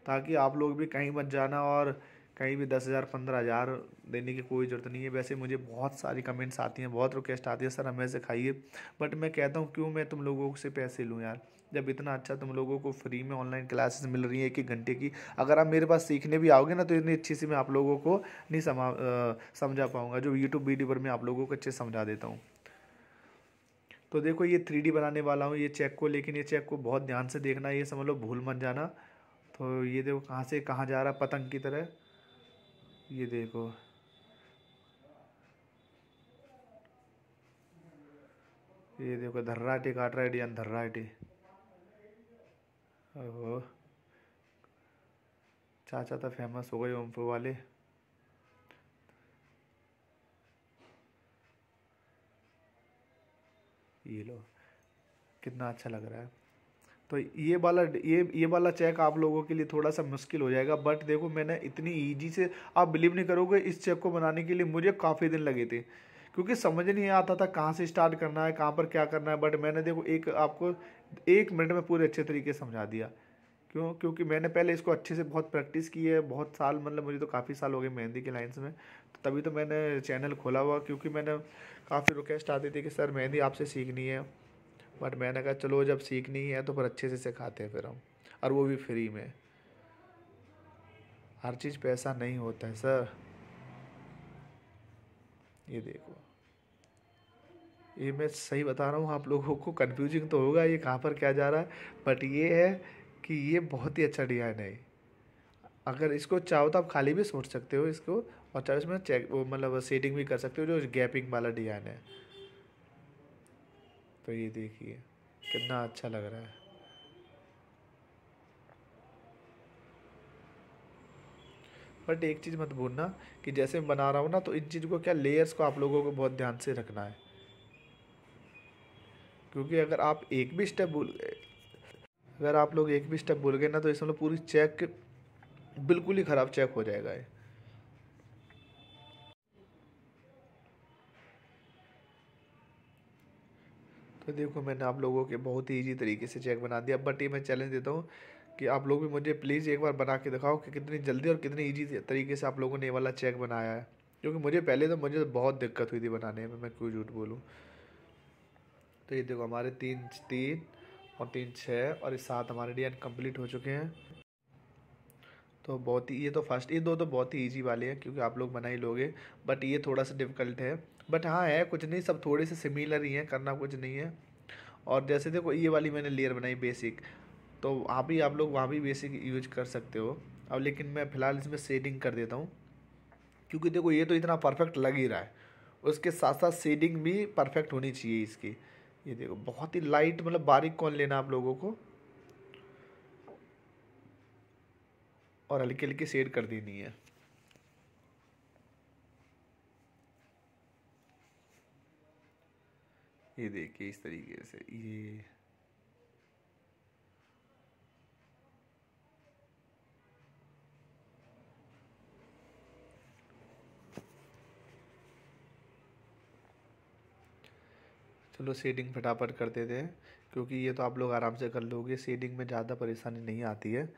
ताकि आप लोग भी कहीं मत जाना और कहीं भी दस हज़ार पंद्रह हज़ार देने की कोई ज़रूरत नहीं है वैसे मुझे बहुत सारी कमेंट्स आती हैं बहुत रिक्वेस्ट आती है सर हमें से खाइए बट मैं कहता हूँ क्यों मैं तुम लोगों से पैसे लूँ यार जब इतना अच्छा तुम लोगों को फ्री में ऑनलाइन क्लासेस मिल रही है एक एक घंटे की अगर आप मेरे पास सीखने भी आओगे ना तो इतनी अच्छी सी मैं आप लोगों को नहीं समा समझा पाऊंगा जो यूट्यूब वीडियो पर मैं आप लोगों को अच्छे समझा देता हूँ तो देखो ये थ्री बनाने वाला हूँ ये चेक को लेकिन ये चेक को बहुत ध्यान से देखना ये समझ लो भूल मत जाना तो ये देखो कहाँ से कहाँ जा रहा पतंग की तरह ये देखो ये देखो धर्राटे काट रहा है डी धर्राटे चाचा तो फेमस हो गए ओमपुर वाले ये लो कितना अच्छा लग रहा है तो ये वाला ये ये वाला चेक आप लोगों के लिए थोड़ा सा मुश्किल हो जाएगा बट देखो मैंने इतनी ईजी से आप बिलीव नहीं करोगे इस चेक को बनाने के लिए मुझे काफ़ी दिन लगे थे क्योंकि समझ नहीं आता था कहाँ से स्टार्ट करना है कहाँ पर क्या करना है बट मैंने देखो एक आपको एक मिनट में पूरे अच्छे तरीके से समझा दिया क्यों क्योंकि मैंने पहले इसको अच्छे से बहुत प्रैक्टिस की है बहुत साल मतलब मुझे तो काफ़ी साल हो गए मेहंदी के लाइन्स में तो तभी तो मैंने चैनल खोला हुआ क्योंकि मैंने काफ़ी रिक्वेस्ट आती थी कि सर मेहंदी आपसे सीखनी है बट मैंने कहा चलो जब सीखनी है तो फिर अच्छे से सिखाते हैं फिर हम और वो भी फ्री में हर चीज़ पैसा नहीं होता है सर ये देखो ये मैं सही बता रहा हूँ आप लोगों को कन्फ्यूजिंग तो होगा ये कहाँ पर क्या जा रहा है बट ये है कि ये बहुत ही अच्छा डिज़ाइन है अगर इसको चाहो तो आप खाली भी सोच सकते हो इसको और चाहे इसमें चेक वो मतलब सेटिंग भी कर सकते हो जो गैपिंग वाला डिज़ाइन है तो ये देखिए कितना अच्छा लग रहा है बट एक चीज़ मत भूलना कि जैसे मैं बना रहा हूँ ना तो इन चीज़ को क्या लेयर्स को आप लोगों को बहुत ध्यान से रखना है क्योंकि अगर आप एक भी स्टेप भूल गए अगर आप लोग एक भी स्टेप भूल गए ना तो इसमें मतलब पूरी चेक बिल्कुल ही ख़राब चेक हो जाएगा ये तो देखो मैंने आप लोगों के बहुत ही ईजी तरीके से चेक बना दिया बट ये मैं चैलेंज देता हूँ कि आप लोग भी मुझे प्लीज़ एक बार बना के दिखाओ कि कितनी जल्दी और कितनी ईजी तरीके से आप लोगों ने ये वाला चेक बनाया है क्योंकि मुझे पहले तो मुझे बहुत दिक्कत हुई थी बनाने में मैं क्यों झूठ बोलूँ तो ये देखो हमारे तीन तीन और तीन छः और ये सात हमारे डी कंप्लीट हो चुके हैं तो बहुत ही ये तो फर्स्ट ये दो तो बहुत ही ईजी वाले हैं क्योंकि आप लोग बना ही लोगे बट ये थोड़ा सा डिफ़िकल्ट है बट हाँ है कुछ नहीं सब थोड़े से सिमिलर ही हैं करना कुछ नहीं है और जैसे देखो ये वाली मैंने लेयर बनाई बेसिक तो वहाँ भी आप लोग वहाँ भी बेसिक यूज कर सकते हो अब लेकिन मैं फ़िलहाल इसमें शेडिंग कर देता हूँ क्योंकि देखो ये तो इतना परफेक्ट लग ही रहा है उसके साथ साथ शेडिंग भी परफेक्ट होनी चाहिए इसकी ये देखो बहुत ही लाइट मतलब बारीक कौन लेना आप लोगों को और हल्की हल्की शेड कर देनी है ये देखिए इस तरीके से ये चलो सीडिंग फटाफट कर देते हैं क्योंकि ये तो आप लोग आराम से कर लोगे सीडिंग में ज़्यादा परेशानी नहीं आती है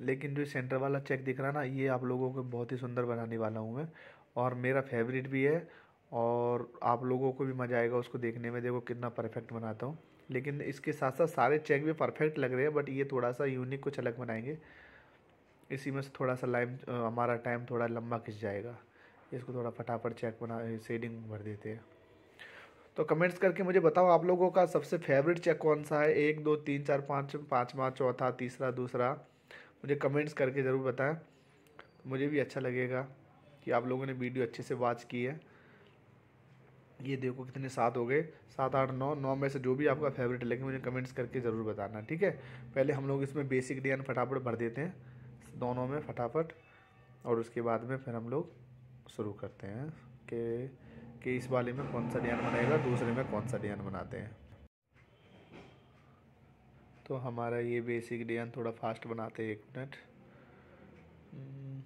लेकिन जो सेंटर वाला चेक दिख रहा ना ये आप लोगों को बहुत ही सुंदर बनाने वाला हूँ मैं और मेरा फेवरेट भी है और आप लोगों को भी मज़ा आएगा उसको देखने में देखो कितना परफेक्ट बनाता हूँ लेकिन इसके साथ साथ सारे चेक भी परफेक्ट लग रहे हैं बट ये थोड़ा सा यूनिक कुछ अलग बनाएंगे इसी में से थोड़ा सा लाइम हमारा टाइम थोड़ा लंबा खिंच जाएगा इसको थोड़ा फटाफट चेक बना शेडिंग भर देते हैं तो कमेंट्स करके मुझे बताओ आप लोगों का सबसे फेवरेट चेक कौन सा है एक दो तीन चार पाँच पाँचवा चौथा तीसरा दूसरा मुझे कमेंट्स करके ज़रूर बताएं मुझे भी अच्छा लगेगा कि आप लोगों ने वीडियो अच्छे से वॉच की है ये देखो कितने सात हो गए सात आठ नौ नौ में से जो भी आपका फेवरेट लगे मुझे कमेंट्स करके ज़रूर बताना ठीक है पहले हम लोग इसमें बेसिक डिजाइन फटाफट भर देते हैं दोनों में फटाफट और उसके बाद में फिर हम लोग शुरू करते हैं कि कि इस वाले में कौन सा डिजाइन बनाएगा दूसरे में कौन सा डिजाइन बनाते हैं तो हमारा ये बेसिक डिजाइन थोड़ा फास्ट बनाते हैं एक मिनट हम्म,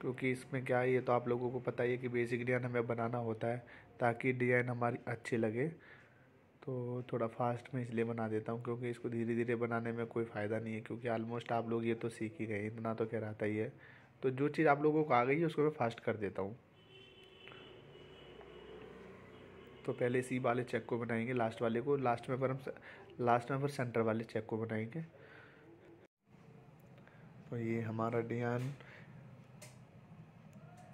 क्योंकि इसमें क्या है ये तो आप लोगों को पता ही है कि बेसिक डिजाइन हमें बनाना होता है ताकि डिजाइन हमारी अच्छी लगे तो थोड़ा फास्ट में इसलिए बना देता हूँ क्योंकि इसको धीरे धीरे बनाने में कोई फ़ायदा नहीं है क्योंकि आलमोस्ट आप लोग ये तो सीख ही गए इतना तो कह रहा था ये तो जो चीज़ आप लोगों को आ गई है उसको मैं फास्ट कर देता हूँ तो पहले इसी वाले चेक को बनाएंगे लास्ट वाले को लास्ट में फिर हम लास्ट में फिर सेंटर वाले चेक को बनाएंगे तो ये हमारा डिजाइन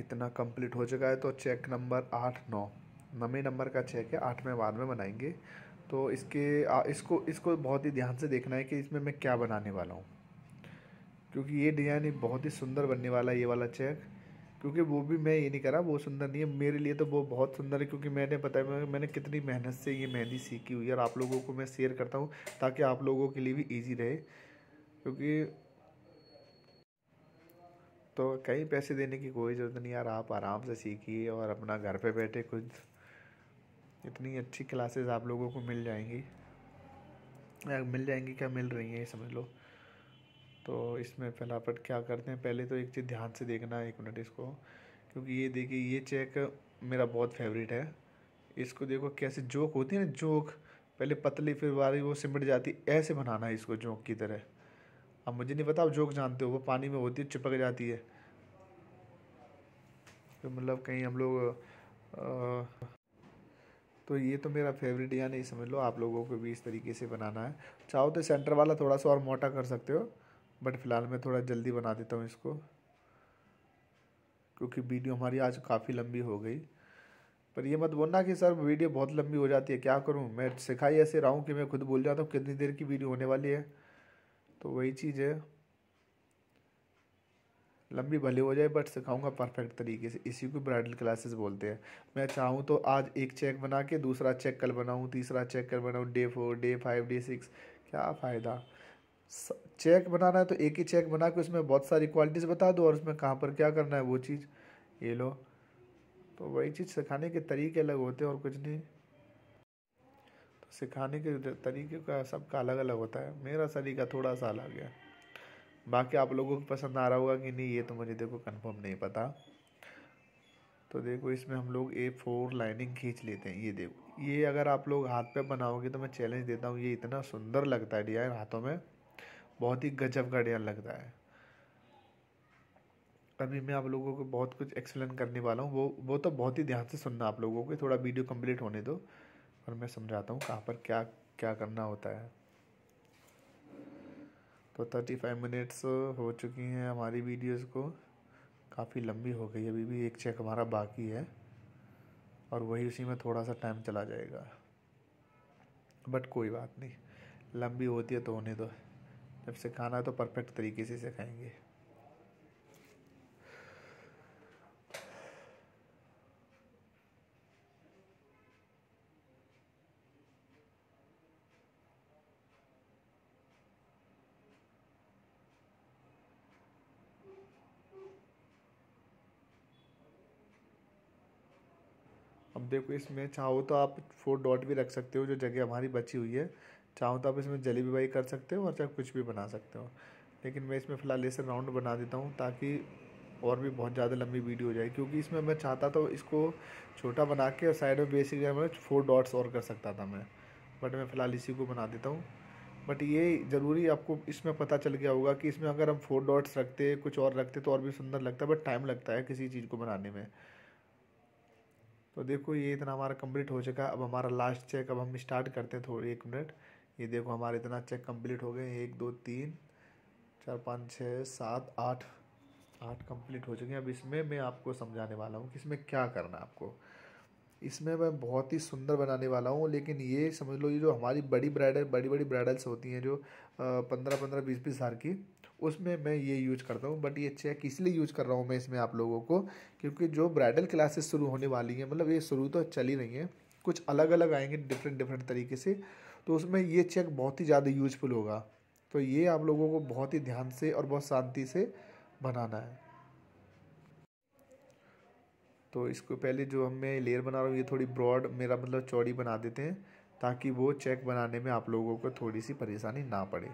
इतना कंप्लीट हो चुका है तो चेक नंबर आठ नौ नवे नंबर का चेक है आठवें बाद में बनाएंगे तो इसके इसको इसको बहुत ही ध्यान से देखना है कि इसमें मैं क्या बनाने वाला हूँ क्योंकि ये डिज़ाइन बहुत ही सुंदर बनने वाला है ये वाला चेक क्योंकि वो भी मैं ये नहीं करा वो सुंदर नहीं है मेरे लिए तो वो बहुत सुंदर है क्योंकि मैंने पता है मैंने कितनी मेहनत से ये मेहंदी सीखी हुई है और आप लोगों को मैं शेयर करता हूँ ताकि आप लोगों के लिए भी ईजी रहे क्योंकि तो कहीं पैसे देने की कोई ज़रूरत नहीं यार आप आराम से सीखिए और अपना घर पे बैठे खुद इतनी अच्छी क्लासेस आप लोगों को मिल जाएंगी मिल जाएंगी क्या मिल रही हैं ये समझ लो तो इसमें फैलापट क्या करते हैं पहले तो एक चीज़ ध्यान से देखना है एक मिनट इसको क्योंकि ये देखिए ये चेक मेरा बहुत फेवरेट है इसको देखो कैसे जोक होती है ना जोक पहले पतली फिर बारी वो सिमट जाती ऐसे बनाना है इसको जोक की तरह अब मुझे नहीं पता आप जोक जानते हो वो पानी में होती है चिपक जाती है तो मतलब कहीं हम लोग तो ये तो मेरा फेवरेट या नहीं समझ लो आप लोगों को भी इस तरीके से बनाना है चाहो तो सेंटर वाला थोड़ा सा और मोटा कर सकते हो बट फ़िलहाल मैं थोड़ा जल्दी बना देता हूँ इसको क्योंकि वीडियो हमारी आज काफ़ी लंबी हो गई पर ये मत बोलना कि सर वीडियो बहुत लंबी हो जाती है क्या करूँ मैं सिखाई ऐसे रहा हूँ कि मैं खुद बोल जाता हूँ कितनी देर की वीडियो होने वाली है तो वही चीज़ है लंबी भले हो जाए बट सिखाऊंगा परफेक्ट तरीके से इसी को ब्राइडल क्लासेस बोलते हैं मैं चाहूँ तो आज एक चेक बना के दूसरा चेक कल बनाऊँ तीसरा चेक कल बनाऊँ day four day five day six क्या फ़ायदा चेक बनाना है तो एक ही चेक बना के उसमें बहुत सारी क्वालिटीज़ बता दो और उसमें कहाँ पर क्या करना है वो चीज़ ये लो तो वही चीज़ सिखाने के तरीके अलग होते हैं और कुछ नहीं तो सिखाने के तरीके का सबका अलग अलग होता है मेरा तरीका थोड़ा सा अलग है बाकी आप लोगों को पसंद आ रहा होगा कि नहीं ये तो मुझे देखो कंफर्म नहीं पता तो देखो इसमें हम लोग ए फोर लाइनिंग खींच लेते हैं ये देखो ये अगर आप लोग हाथ पे बनाओगे तो मैं चैलेंज देता हूँ ये इतना सुंदर लगता है डिजाइन हाथों में बहुत ही गजब का लग लगता है अभी मैं आप लोगों को बहुत कुछ एक्सप्लेन करने वाला हूँ वो वो तो बहुत ही ध्यान से सुनना आप लोगों को थोड़ा वीडियो कंप्लीट होने दो और मैं समझाता हूँ कहाँ पर क्या क्या करना होता है तो थर्टी फाइव मिनट्स हो चुकी हैं हमारी वीडियोस को काफ़ी लंबी हो गई अभी भी एक चेक हमारा बाकी है और वही उसी में थोड़ा सा टाइम चला जाएगा बट कोई बात नहीं लंबी होती है तो होने दो जब सिखाना है तो परफेक्ट तरीके से सिखाएंगे अब देखो इसमें चाहो तो आप फोर डॉट भी रख सकते हो जो जगह हमारी बची हुई है चाहो तो आप इसमें जलेबी बाई कर सकते हो और चाहे कुछ भी बना सकते हो लेकिन मैं इसमें फ़िलहाल ऐसे राउंड बना देता हूँ ताकि और भी बहुत ज़्यादा लंबी वीडियो हो जाए क्योंकि इसमें मैं चाहता था तो इसको छोटा बना के और साइड में बेसिक मैं फोर डॉट्स और कर सकता था मैं बट मैं फ़िलहाल इसी को बना देता हूँ बट ये ज़रूरी आपको इसमें पता चल गया होगा कि इसमें अगर हम फोर डॉट्स रखते कुछ और रखते तो और भी सुंदर लगता है बट टाइम लगता है किसी चीज़ को बनाने में तो देखो ये इतना हमारा कंप्लीट हो चुका अब हमारा लास्ट चेक अब हम स्टार्ट करते हैं थोड़ी एक मिनट ये देखो हमारे इतना चेक कंप्लीट हो गए एक दो तीन चार पाँच छः सात आठ आठ कंप्लीट हो चुके हैं अब इसमें मैं आपको समझाने वाला हूँ कि इसमें क्या करना है आपको इसमें मैं बहुत ही सुंदर बनाने वाला हूँ लेकिन ये समझ लो ये जो हमारी बड़ी ब्राइडल बड़ी बड़ी ब्राइडल्स होती हैं जो पंद्रह पंद्रह बीस बीस हज़ार की उसमें मैं ये यूज करता हूँ बट ये चेक इसलिए यूज कर रहा हूँ मैं इसमें आप लोगों को क्योंकि जो ब्राइडल क्लासेस शुरू होने वाली हैं मतलब ये शुरू तो चल ही रही हैं कुछ अलग अलग आएंगे डिफरेंट डिफरेंट तरीके से तो उसमें ये चेक बहुत ही ज़्यादा यूजफुल होगा तो ये आप लोगों को बहुत ही ध्यान से और बहुत शांति से बनाना है तो इसको पहले जो हम मैं लेयर बना रहा हूँ ये थोड़ी ब्रॉड मेरा मतलब चौड़ी बना देते हैं ताकि वो चेक बनाने में आप लोगों को थोड़ी सी परेशानी ना पड़े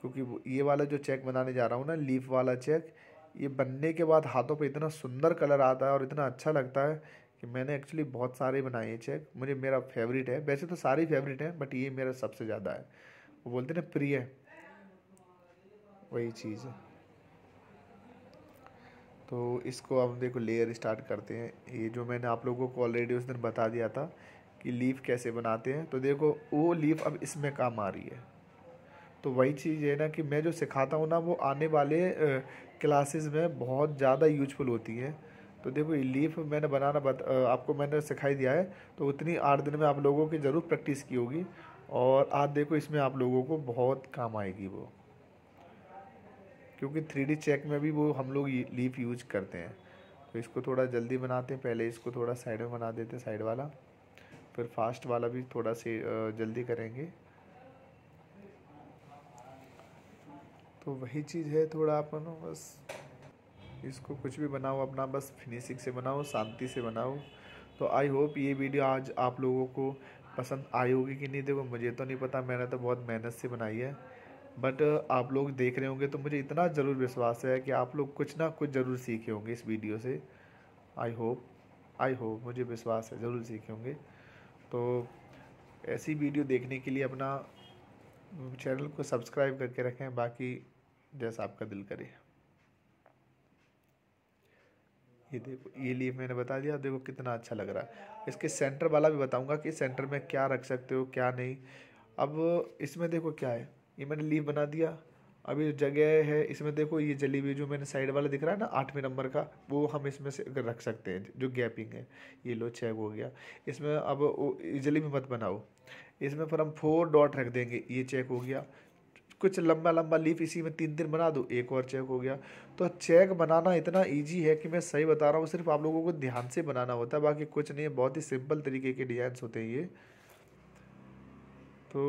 क्योंकि ये वाला जो चेक बनाने जा रहा हूँ ना लीफ वाला चेक ये बनने के बाद हाथों पे इतना सुंदर कलर आता है और इतना अच्छा लगता है कि मैंने एक्चुअली बहुत सारे बनाए हैं चेक मुझे मेरा फेवरेट है वैसे तो सारे फेवरेट हैं बट ये मेरा सबसे ज़्यादा है वो बोलते ना प्रिय वही चीज़ है तो इसको अब हम देखो लेयर स्टार्ट करते हैं ये जो मैंने आप लोगों को ऑलरेडी उस दिन बता दिया था कि लीफ कैसे बनाते हैं तो देखो वो लीफ अब इसमें काम आ रही है तो वही चीज़ है ना कि मैं जो सिखाता हूँ ना वो आने वाले क्लासेस में बहुत ज़्यादा यूजफुल होती है तो देखो ये लीफ मैंने बनाना बत, आपको मैंने सिखाई दिया है तो उतनी आठ दिन में आप लोगों की ज़रूर प्रैक्टिस की होगी और आज देखो इसमें आप लोगों को बहुत काम आएगी वो क्योंकि थ्री चेक में भी वो हम लोग लीफ यूज करते हैं तो इसको थोड़ा जल्दी बनाते हैं पहले इसको थोड़ा साइड में बना देते हैं साइड वाला फिर फास्ट वाला भी थोड़ा से जल्दी करेंगे तो वही चीज़ है थोड़ा अपन बस इसको कुछ भी बनाओ अपना बस फिनिशिंग से बनाओ शांति से बनाओ तो आई होप ये वीडियो आज आप लोगों को पसंद आई होगी कि नहीं देखो मुझे तो नहीं पता मैंने तो बहुत मेहनत से बनाई है बट आप लोग देख रहे होंगे तो मुझे इतना ज़रूर विश्वास है कि आप लोग कुछ ना कुछ ज़रूर सीखे होंगे इस वीडियो से आई होप आई होप मुझे विश्वास है ज़रूर सीखे होंगे तो ऐसी वीडियो देखने के लिए अपना चैनल को सब्सक्राइब करके रखें बाकी जैसा आपका दिल करे ये देखो ये लीफ मैंने बता दिया देखो कितना अच्छा लग रहा है इसके सेंटर वाला भी बताऊंगा कि सेंटर में क्या रख सकते हो क्या नहीं अब इसमें देखो क्या है ये मैंने लीफ बना दिया अभी जगह है इसमें देखो ये जली हुई जो मैंने साइड वाला दिख रहा है ना आठवें नंबर का वो हम इसमें से अगर रख सकते हैं जो गैपिंग है ये लो छः हो गया इसमें अब भी मत बनाओ इसमें फिर हम फोर डॉट रख देंगे ये चेक हो गया कुछ लंबा लंबा लीफ इसी में तीन दिन बना दो एक और चेक हो गया तो चेक बनाना इतना ईजी है कि मैं सही बता रहा हूँ सिर्फ आप लोगों को ध्यान से बनाना होता है बाकी कुछ नहीं है बहुत ही सिंपल तरीके के डिजाइन होते हैं ये तो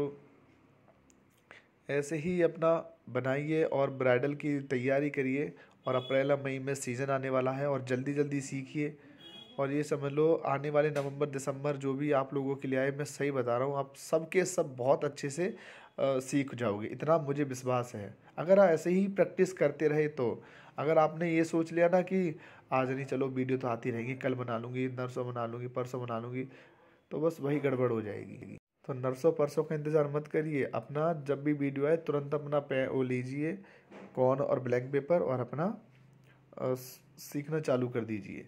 ऐसे ही अपना बनाइए और ब्राइडल की तैयारी करिए और अप्रैल और मई में सीज़न आने वाला है और जल्दी जल्दी सीखिए और ये समझ लो आने वाले नवंबर दिसंबर जो भी आप लोगों के लिए आए मैं सही बता रहा हूँ आप सबके सब बहुत अच्छे से सीख जाओगे इतना मुझे विश्वास है अगर आप ऐसे ही प्रैक्टिस करते रहे तो अगर आपने ये सोच लिया ना कि आज नहीं चलो वीडियो तो आती रहेगी कल बना लूँगी नरसों बना लूँगी परसों बना लूँगी तो बस वही गड़बड़ हो जाएगी तो नर्सों परसों का इंतज़ार मत करिए अपना जब भी वीडियो आए तुरंत अपना पे वो लीजिए कॉन और ब्लैक पेपर और अपना सीखना चालू कर दीजिए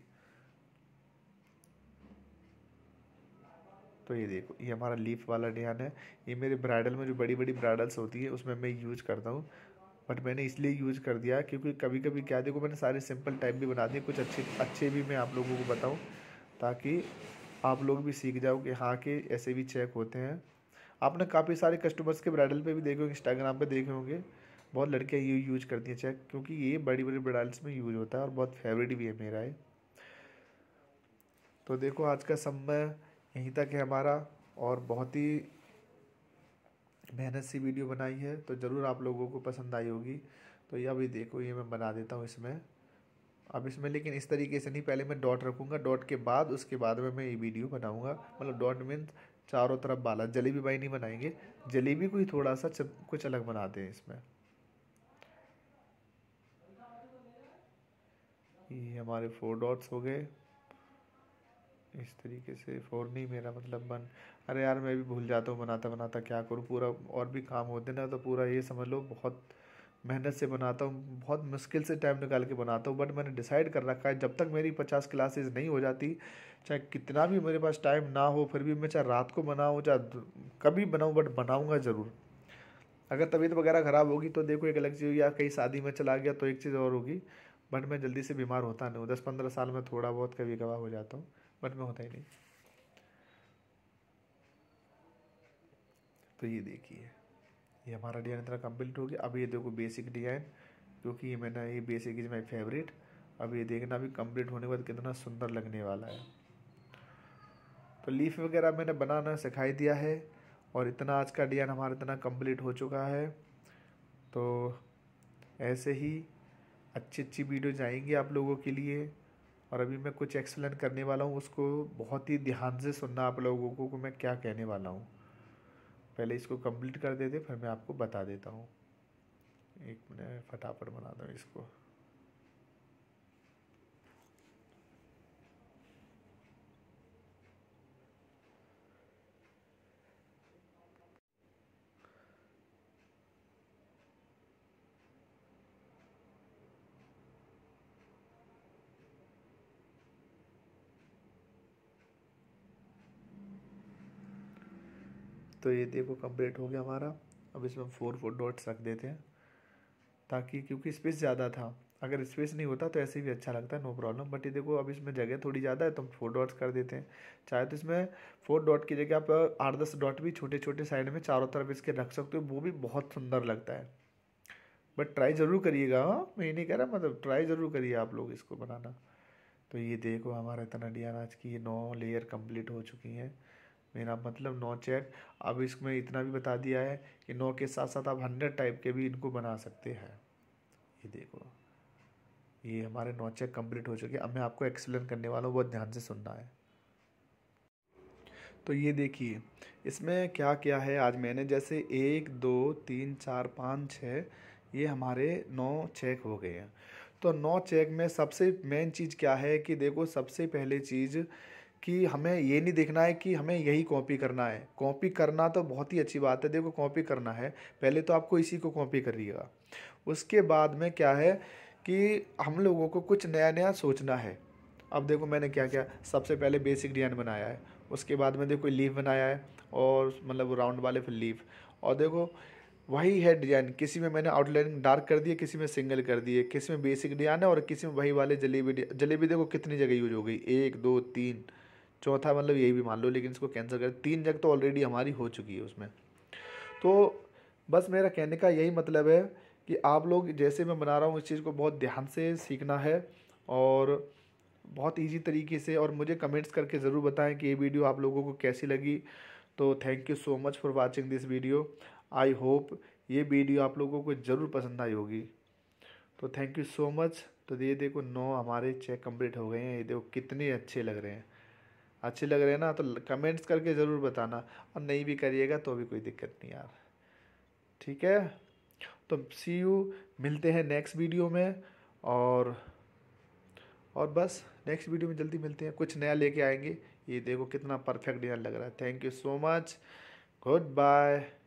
तो ये देखो ये हमारा लीफ वाला ध्यान है ये मेरे ब्राइडल में जो बड़ी बड़ी ब्राइडल्स होती है उसमें मैं यूज करता हूँ बट मैंने इसलिए यूज कर दिया क्योंकि कभी कभी क्या देखो मैंने सारे सिंपल टाइप भी बना दिए कुछ अच्छे अच्छे भी मैं आप लोगों को बताऊँ ताकि आप लोग भी सीख जाओ कि हाँ के ऐसे भी चेक होते हैं आपने काफ़ी सारे कस्टमर्स के ब्राइडल पे भी देखे होंगे इंस्टाग्राम पे देखे होंगे बहुत लड़कियाँ ये यूज करती हैं चेक क्योंकि ये बड़ी बड़ी ब्राइडल्स में यूज होता है और बहुत फेवरेट भी है मेरा ये तो देखो आज का समय यहीं तक है हमारा और बहुत ही मेहनत सी वीडियो बनाई है तो ज़रूर आप लोगों को पसंद आई होगी तो ये अभी देखो ये मैं बना देता हूँ इसमें अब इसमें लेकिन इस तरीके से नहीं पहले मैं डॉट रखूँगा डॉट के बाद उसके बाद में मैं ये वीडियो बनाऊँगा मतलब डॉट मीन्स चारों तरफ बाला जलेबी बाई नहीं बनाएंगे जलेबी को ही थोड़ा सा कुछ अलग बनाते हैं इसमें ये हमारे फोर डॉट्स हो गए इस तरीके से फोर नहीं मेरा मतलब बन अरे यार मैं भी भूल जाता हूँ बनाता बनाता क्या करूँ पूरा और भी काम होते ना तो पूरा ये समझ लो बहुत मेहनत से बनाता हूँ बहुत मुश्किल से टाइम निकाल के बनाता हूँ बट मैंने डिसाइड कर रखा है जब तक मेरी पचास क्लासेस नहीं हो जाती चाहे कितना भी मेरे पास टाइम ना हो फिर भी मैं चाहे रात को बनाऊँ चाहे कभी बनाऊँ बट बनाऊँगा ज़रूर अगर तबीयत वगैरह ख़राब होगी तो देखो एक अलग चीज़ या कहीं शादी में चला गया तो एक चीज़ और होगी बट मैं जल्दी से बीमार होता नहीं हूँ दस पंद्रह साल में थोड़ा बहुत कभी कभार हो जाता हूँ बट में होता ही नहीं तो ये देखिए ये हमारा डिज़ाइन इतना कम्प्लीट हो गया अब ये देखो बेसिक डिज़ाइन क्योंकि ये मैंने ये बेसिक इज़ माई फेवरेट अब ये देखना अभी कम्प्लीट होने के बाद कितना सुंदर लगने वाला है तो लीफ वगैरह मैंने बनाना सिखाई दिया है और इतना आज का डिज़ाइन हमारा इतना कम्प्लीट हो चुका है तो ऐसे ही अच्छी अच्छी वीडियोज आएंगी आप लोगों के लिए और अभी मैं कुछ एक्सप्लेन करने वाला हूँ उसको बहुत ही ध्यान से सुनना आप लोगों को कि मैं क्या कहने वाला हूँ पहले इसको कंप्लीट कर देते फिर मैं आपको बता देता हूँ एक मिनट फटाफट बनाता हूँ इसको तो ये देखो कंप्लीट हो गया हमारा अब इसमें हम फोर फोर डॉट्स रख देते हैं ताकि क्योंकि स्पेस ज़्यादा था अगर स्पेस नहीं होता तो ऐसे भी अच्छा लगता है नो प्रॉब्लम बट ये देखो अब इसमें जगह थोड़ी ज़्यादा है तो हम फोर डॉट्स कर देते हैं चाहे तो इसमें फोर डॉट की जगह आप आठ दस डॉट भी छोटे छोटे साइड में चारों तरफ इसके रख सकते हो वो भी बहुत सुंदर लगता है बट ट्राई ज़रूर करिएगा हाँ मैं ये नहीं कह रहा मतलब ट्राई ज़रूर करिए आप लोग इसको बनाना तो ये देखो हमारा इतना डी आज की ये नौ लेयर कंप्लीट हो चुकी हैं मेरा मतलब नौ चैट अब इसमें इतना भी बता दिया है कि नौ के साथ साथ आप हंड्रेड टाइप के भी इनको बना सकते हैं ये देखो ये हमारे नौ चेक कम्प्लीट हो चुके अब मैं आपको एक्सप्लेन करने वाला हूँ बहुत ध्यान से सुनना है तो ये देखिए इसमें क्या क्या है आज मैंने जैसे एक दो तीन चार पाँच छः ये हमारे नौ चेक हो गए हैं तो नौ चेक में सबसे मेन चीज़ क्या है कि देखो सबसे पहले चीज़ कि हमें ये नहीं देखना है कि हमें यही कॉपी करना है कॉपी करना तो बहुत ही अच्छी बात है देखो कॉपी करना है पहले तो आपको इसी को कॉपी करिएगा उसके बाद में क्या है कि हम लोगों को कुछ नया नया सोचना है अब देखो मैंने क्या क्या सबसे पहले बेसिक डिजाइन बनाया है उसके बाद में देखो लीफ बनाया है और मतलब राउंड वाले फिर लीफ और देखो वही है डिजाइन किसी में मैंने आउटलाइन डार्क कर दिए किसी में सिंगल कर दिए किसी में बेसिक डिजाइन है और किसी में वही वाले जलेबी जलेबी देखो कितनी जगह यूज हो गई एक दो तीन चौथा मतलब यही भी मान लो लेकिन इसको कैंसिल कर तीन जगह तो ऑलरेडी हमारी हो चुकी है उसमें तो बस मेरा कहने का यही मतलब है कि आप लोग जैसे मैं बना रहा हूँ इस चीज़ को बहुत ध्यान से सीखना है और बहुत इजी तरीके से और मुझे कमेंट्स करके ज़रूर बताएं कि ये वीडियो आप लोगों को कैसी लगी तो thank you so much for watching this video I hope ये वीडियो आप लोगों को ज़रूर पसंद आई होगी तो थैंक यू सो मच तो ये देखो नौ हमारे चेक कंप्लीट हो गए हैं ये देखो कितने अच्छे लग रहे हैं अच्छे लग रहे हैं ना तो कमेंट्स करके ज़रूर बताना और नहीं भी करिएगा तो भी कोई दिक्कत नहीं यार ठीक है तो सी यू मिलते हैं नेक्स्ट वीडियो में और और बस नेक्स्ट वीडियो में जल्दी मिलते हैं कुछ नया लेके आएंगे ये देखो कितना परफेक्ट डिनर लग रहा है thank you so much good bye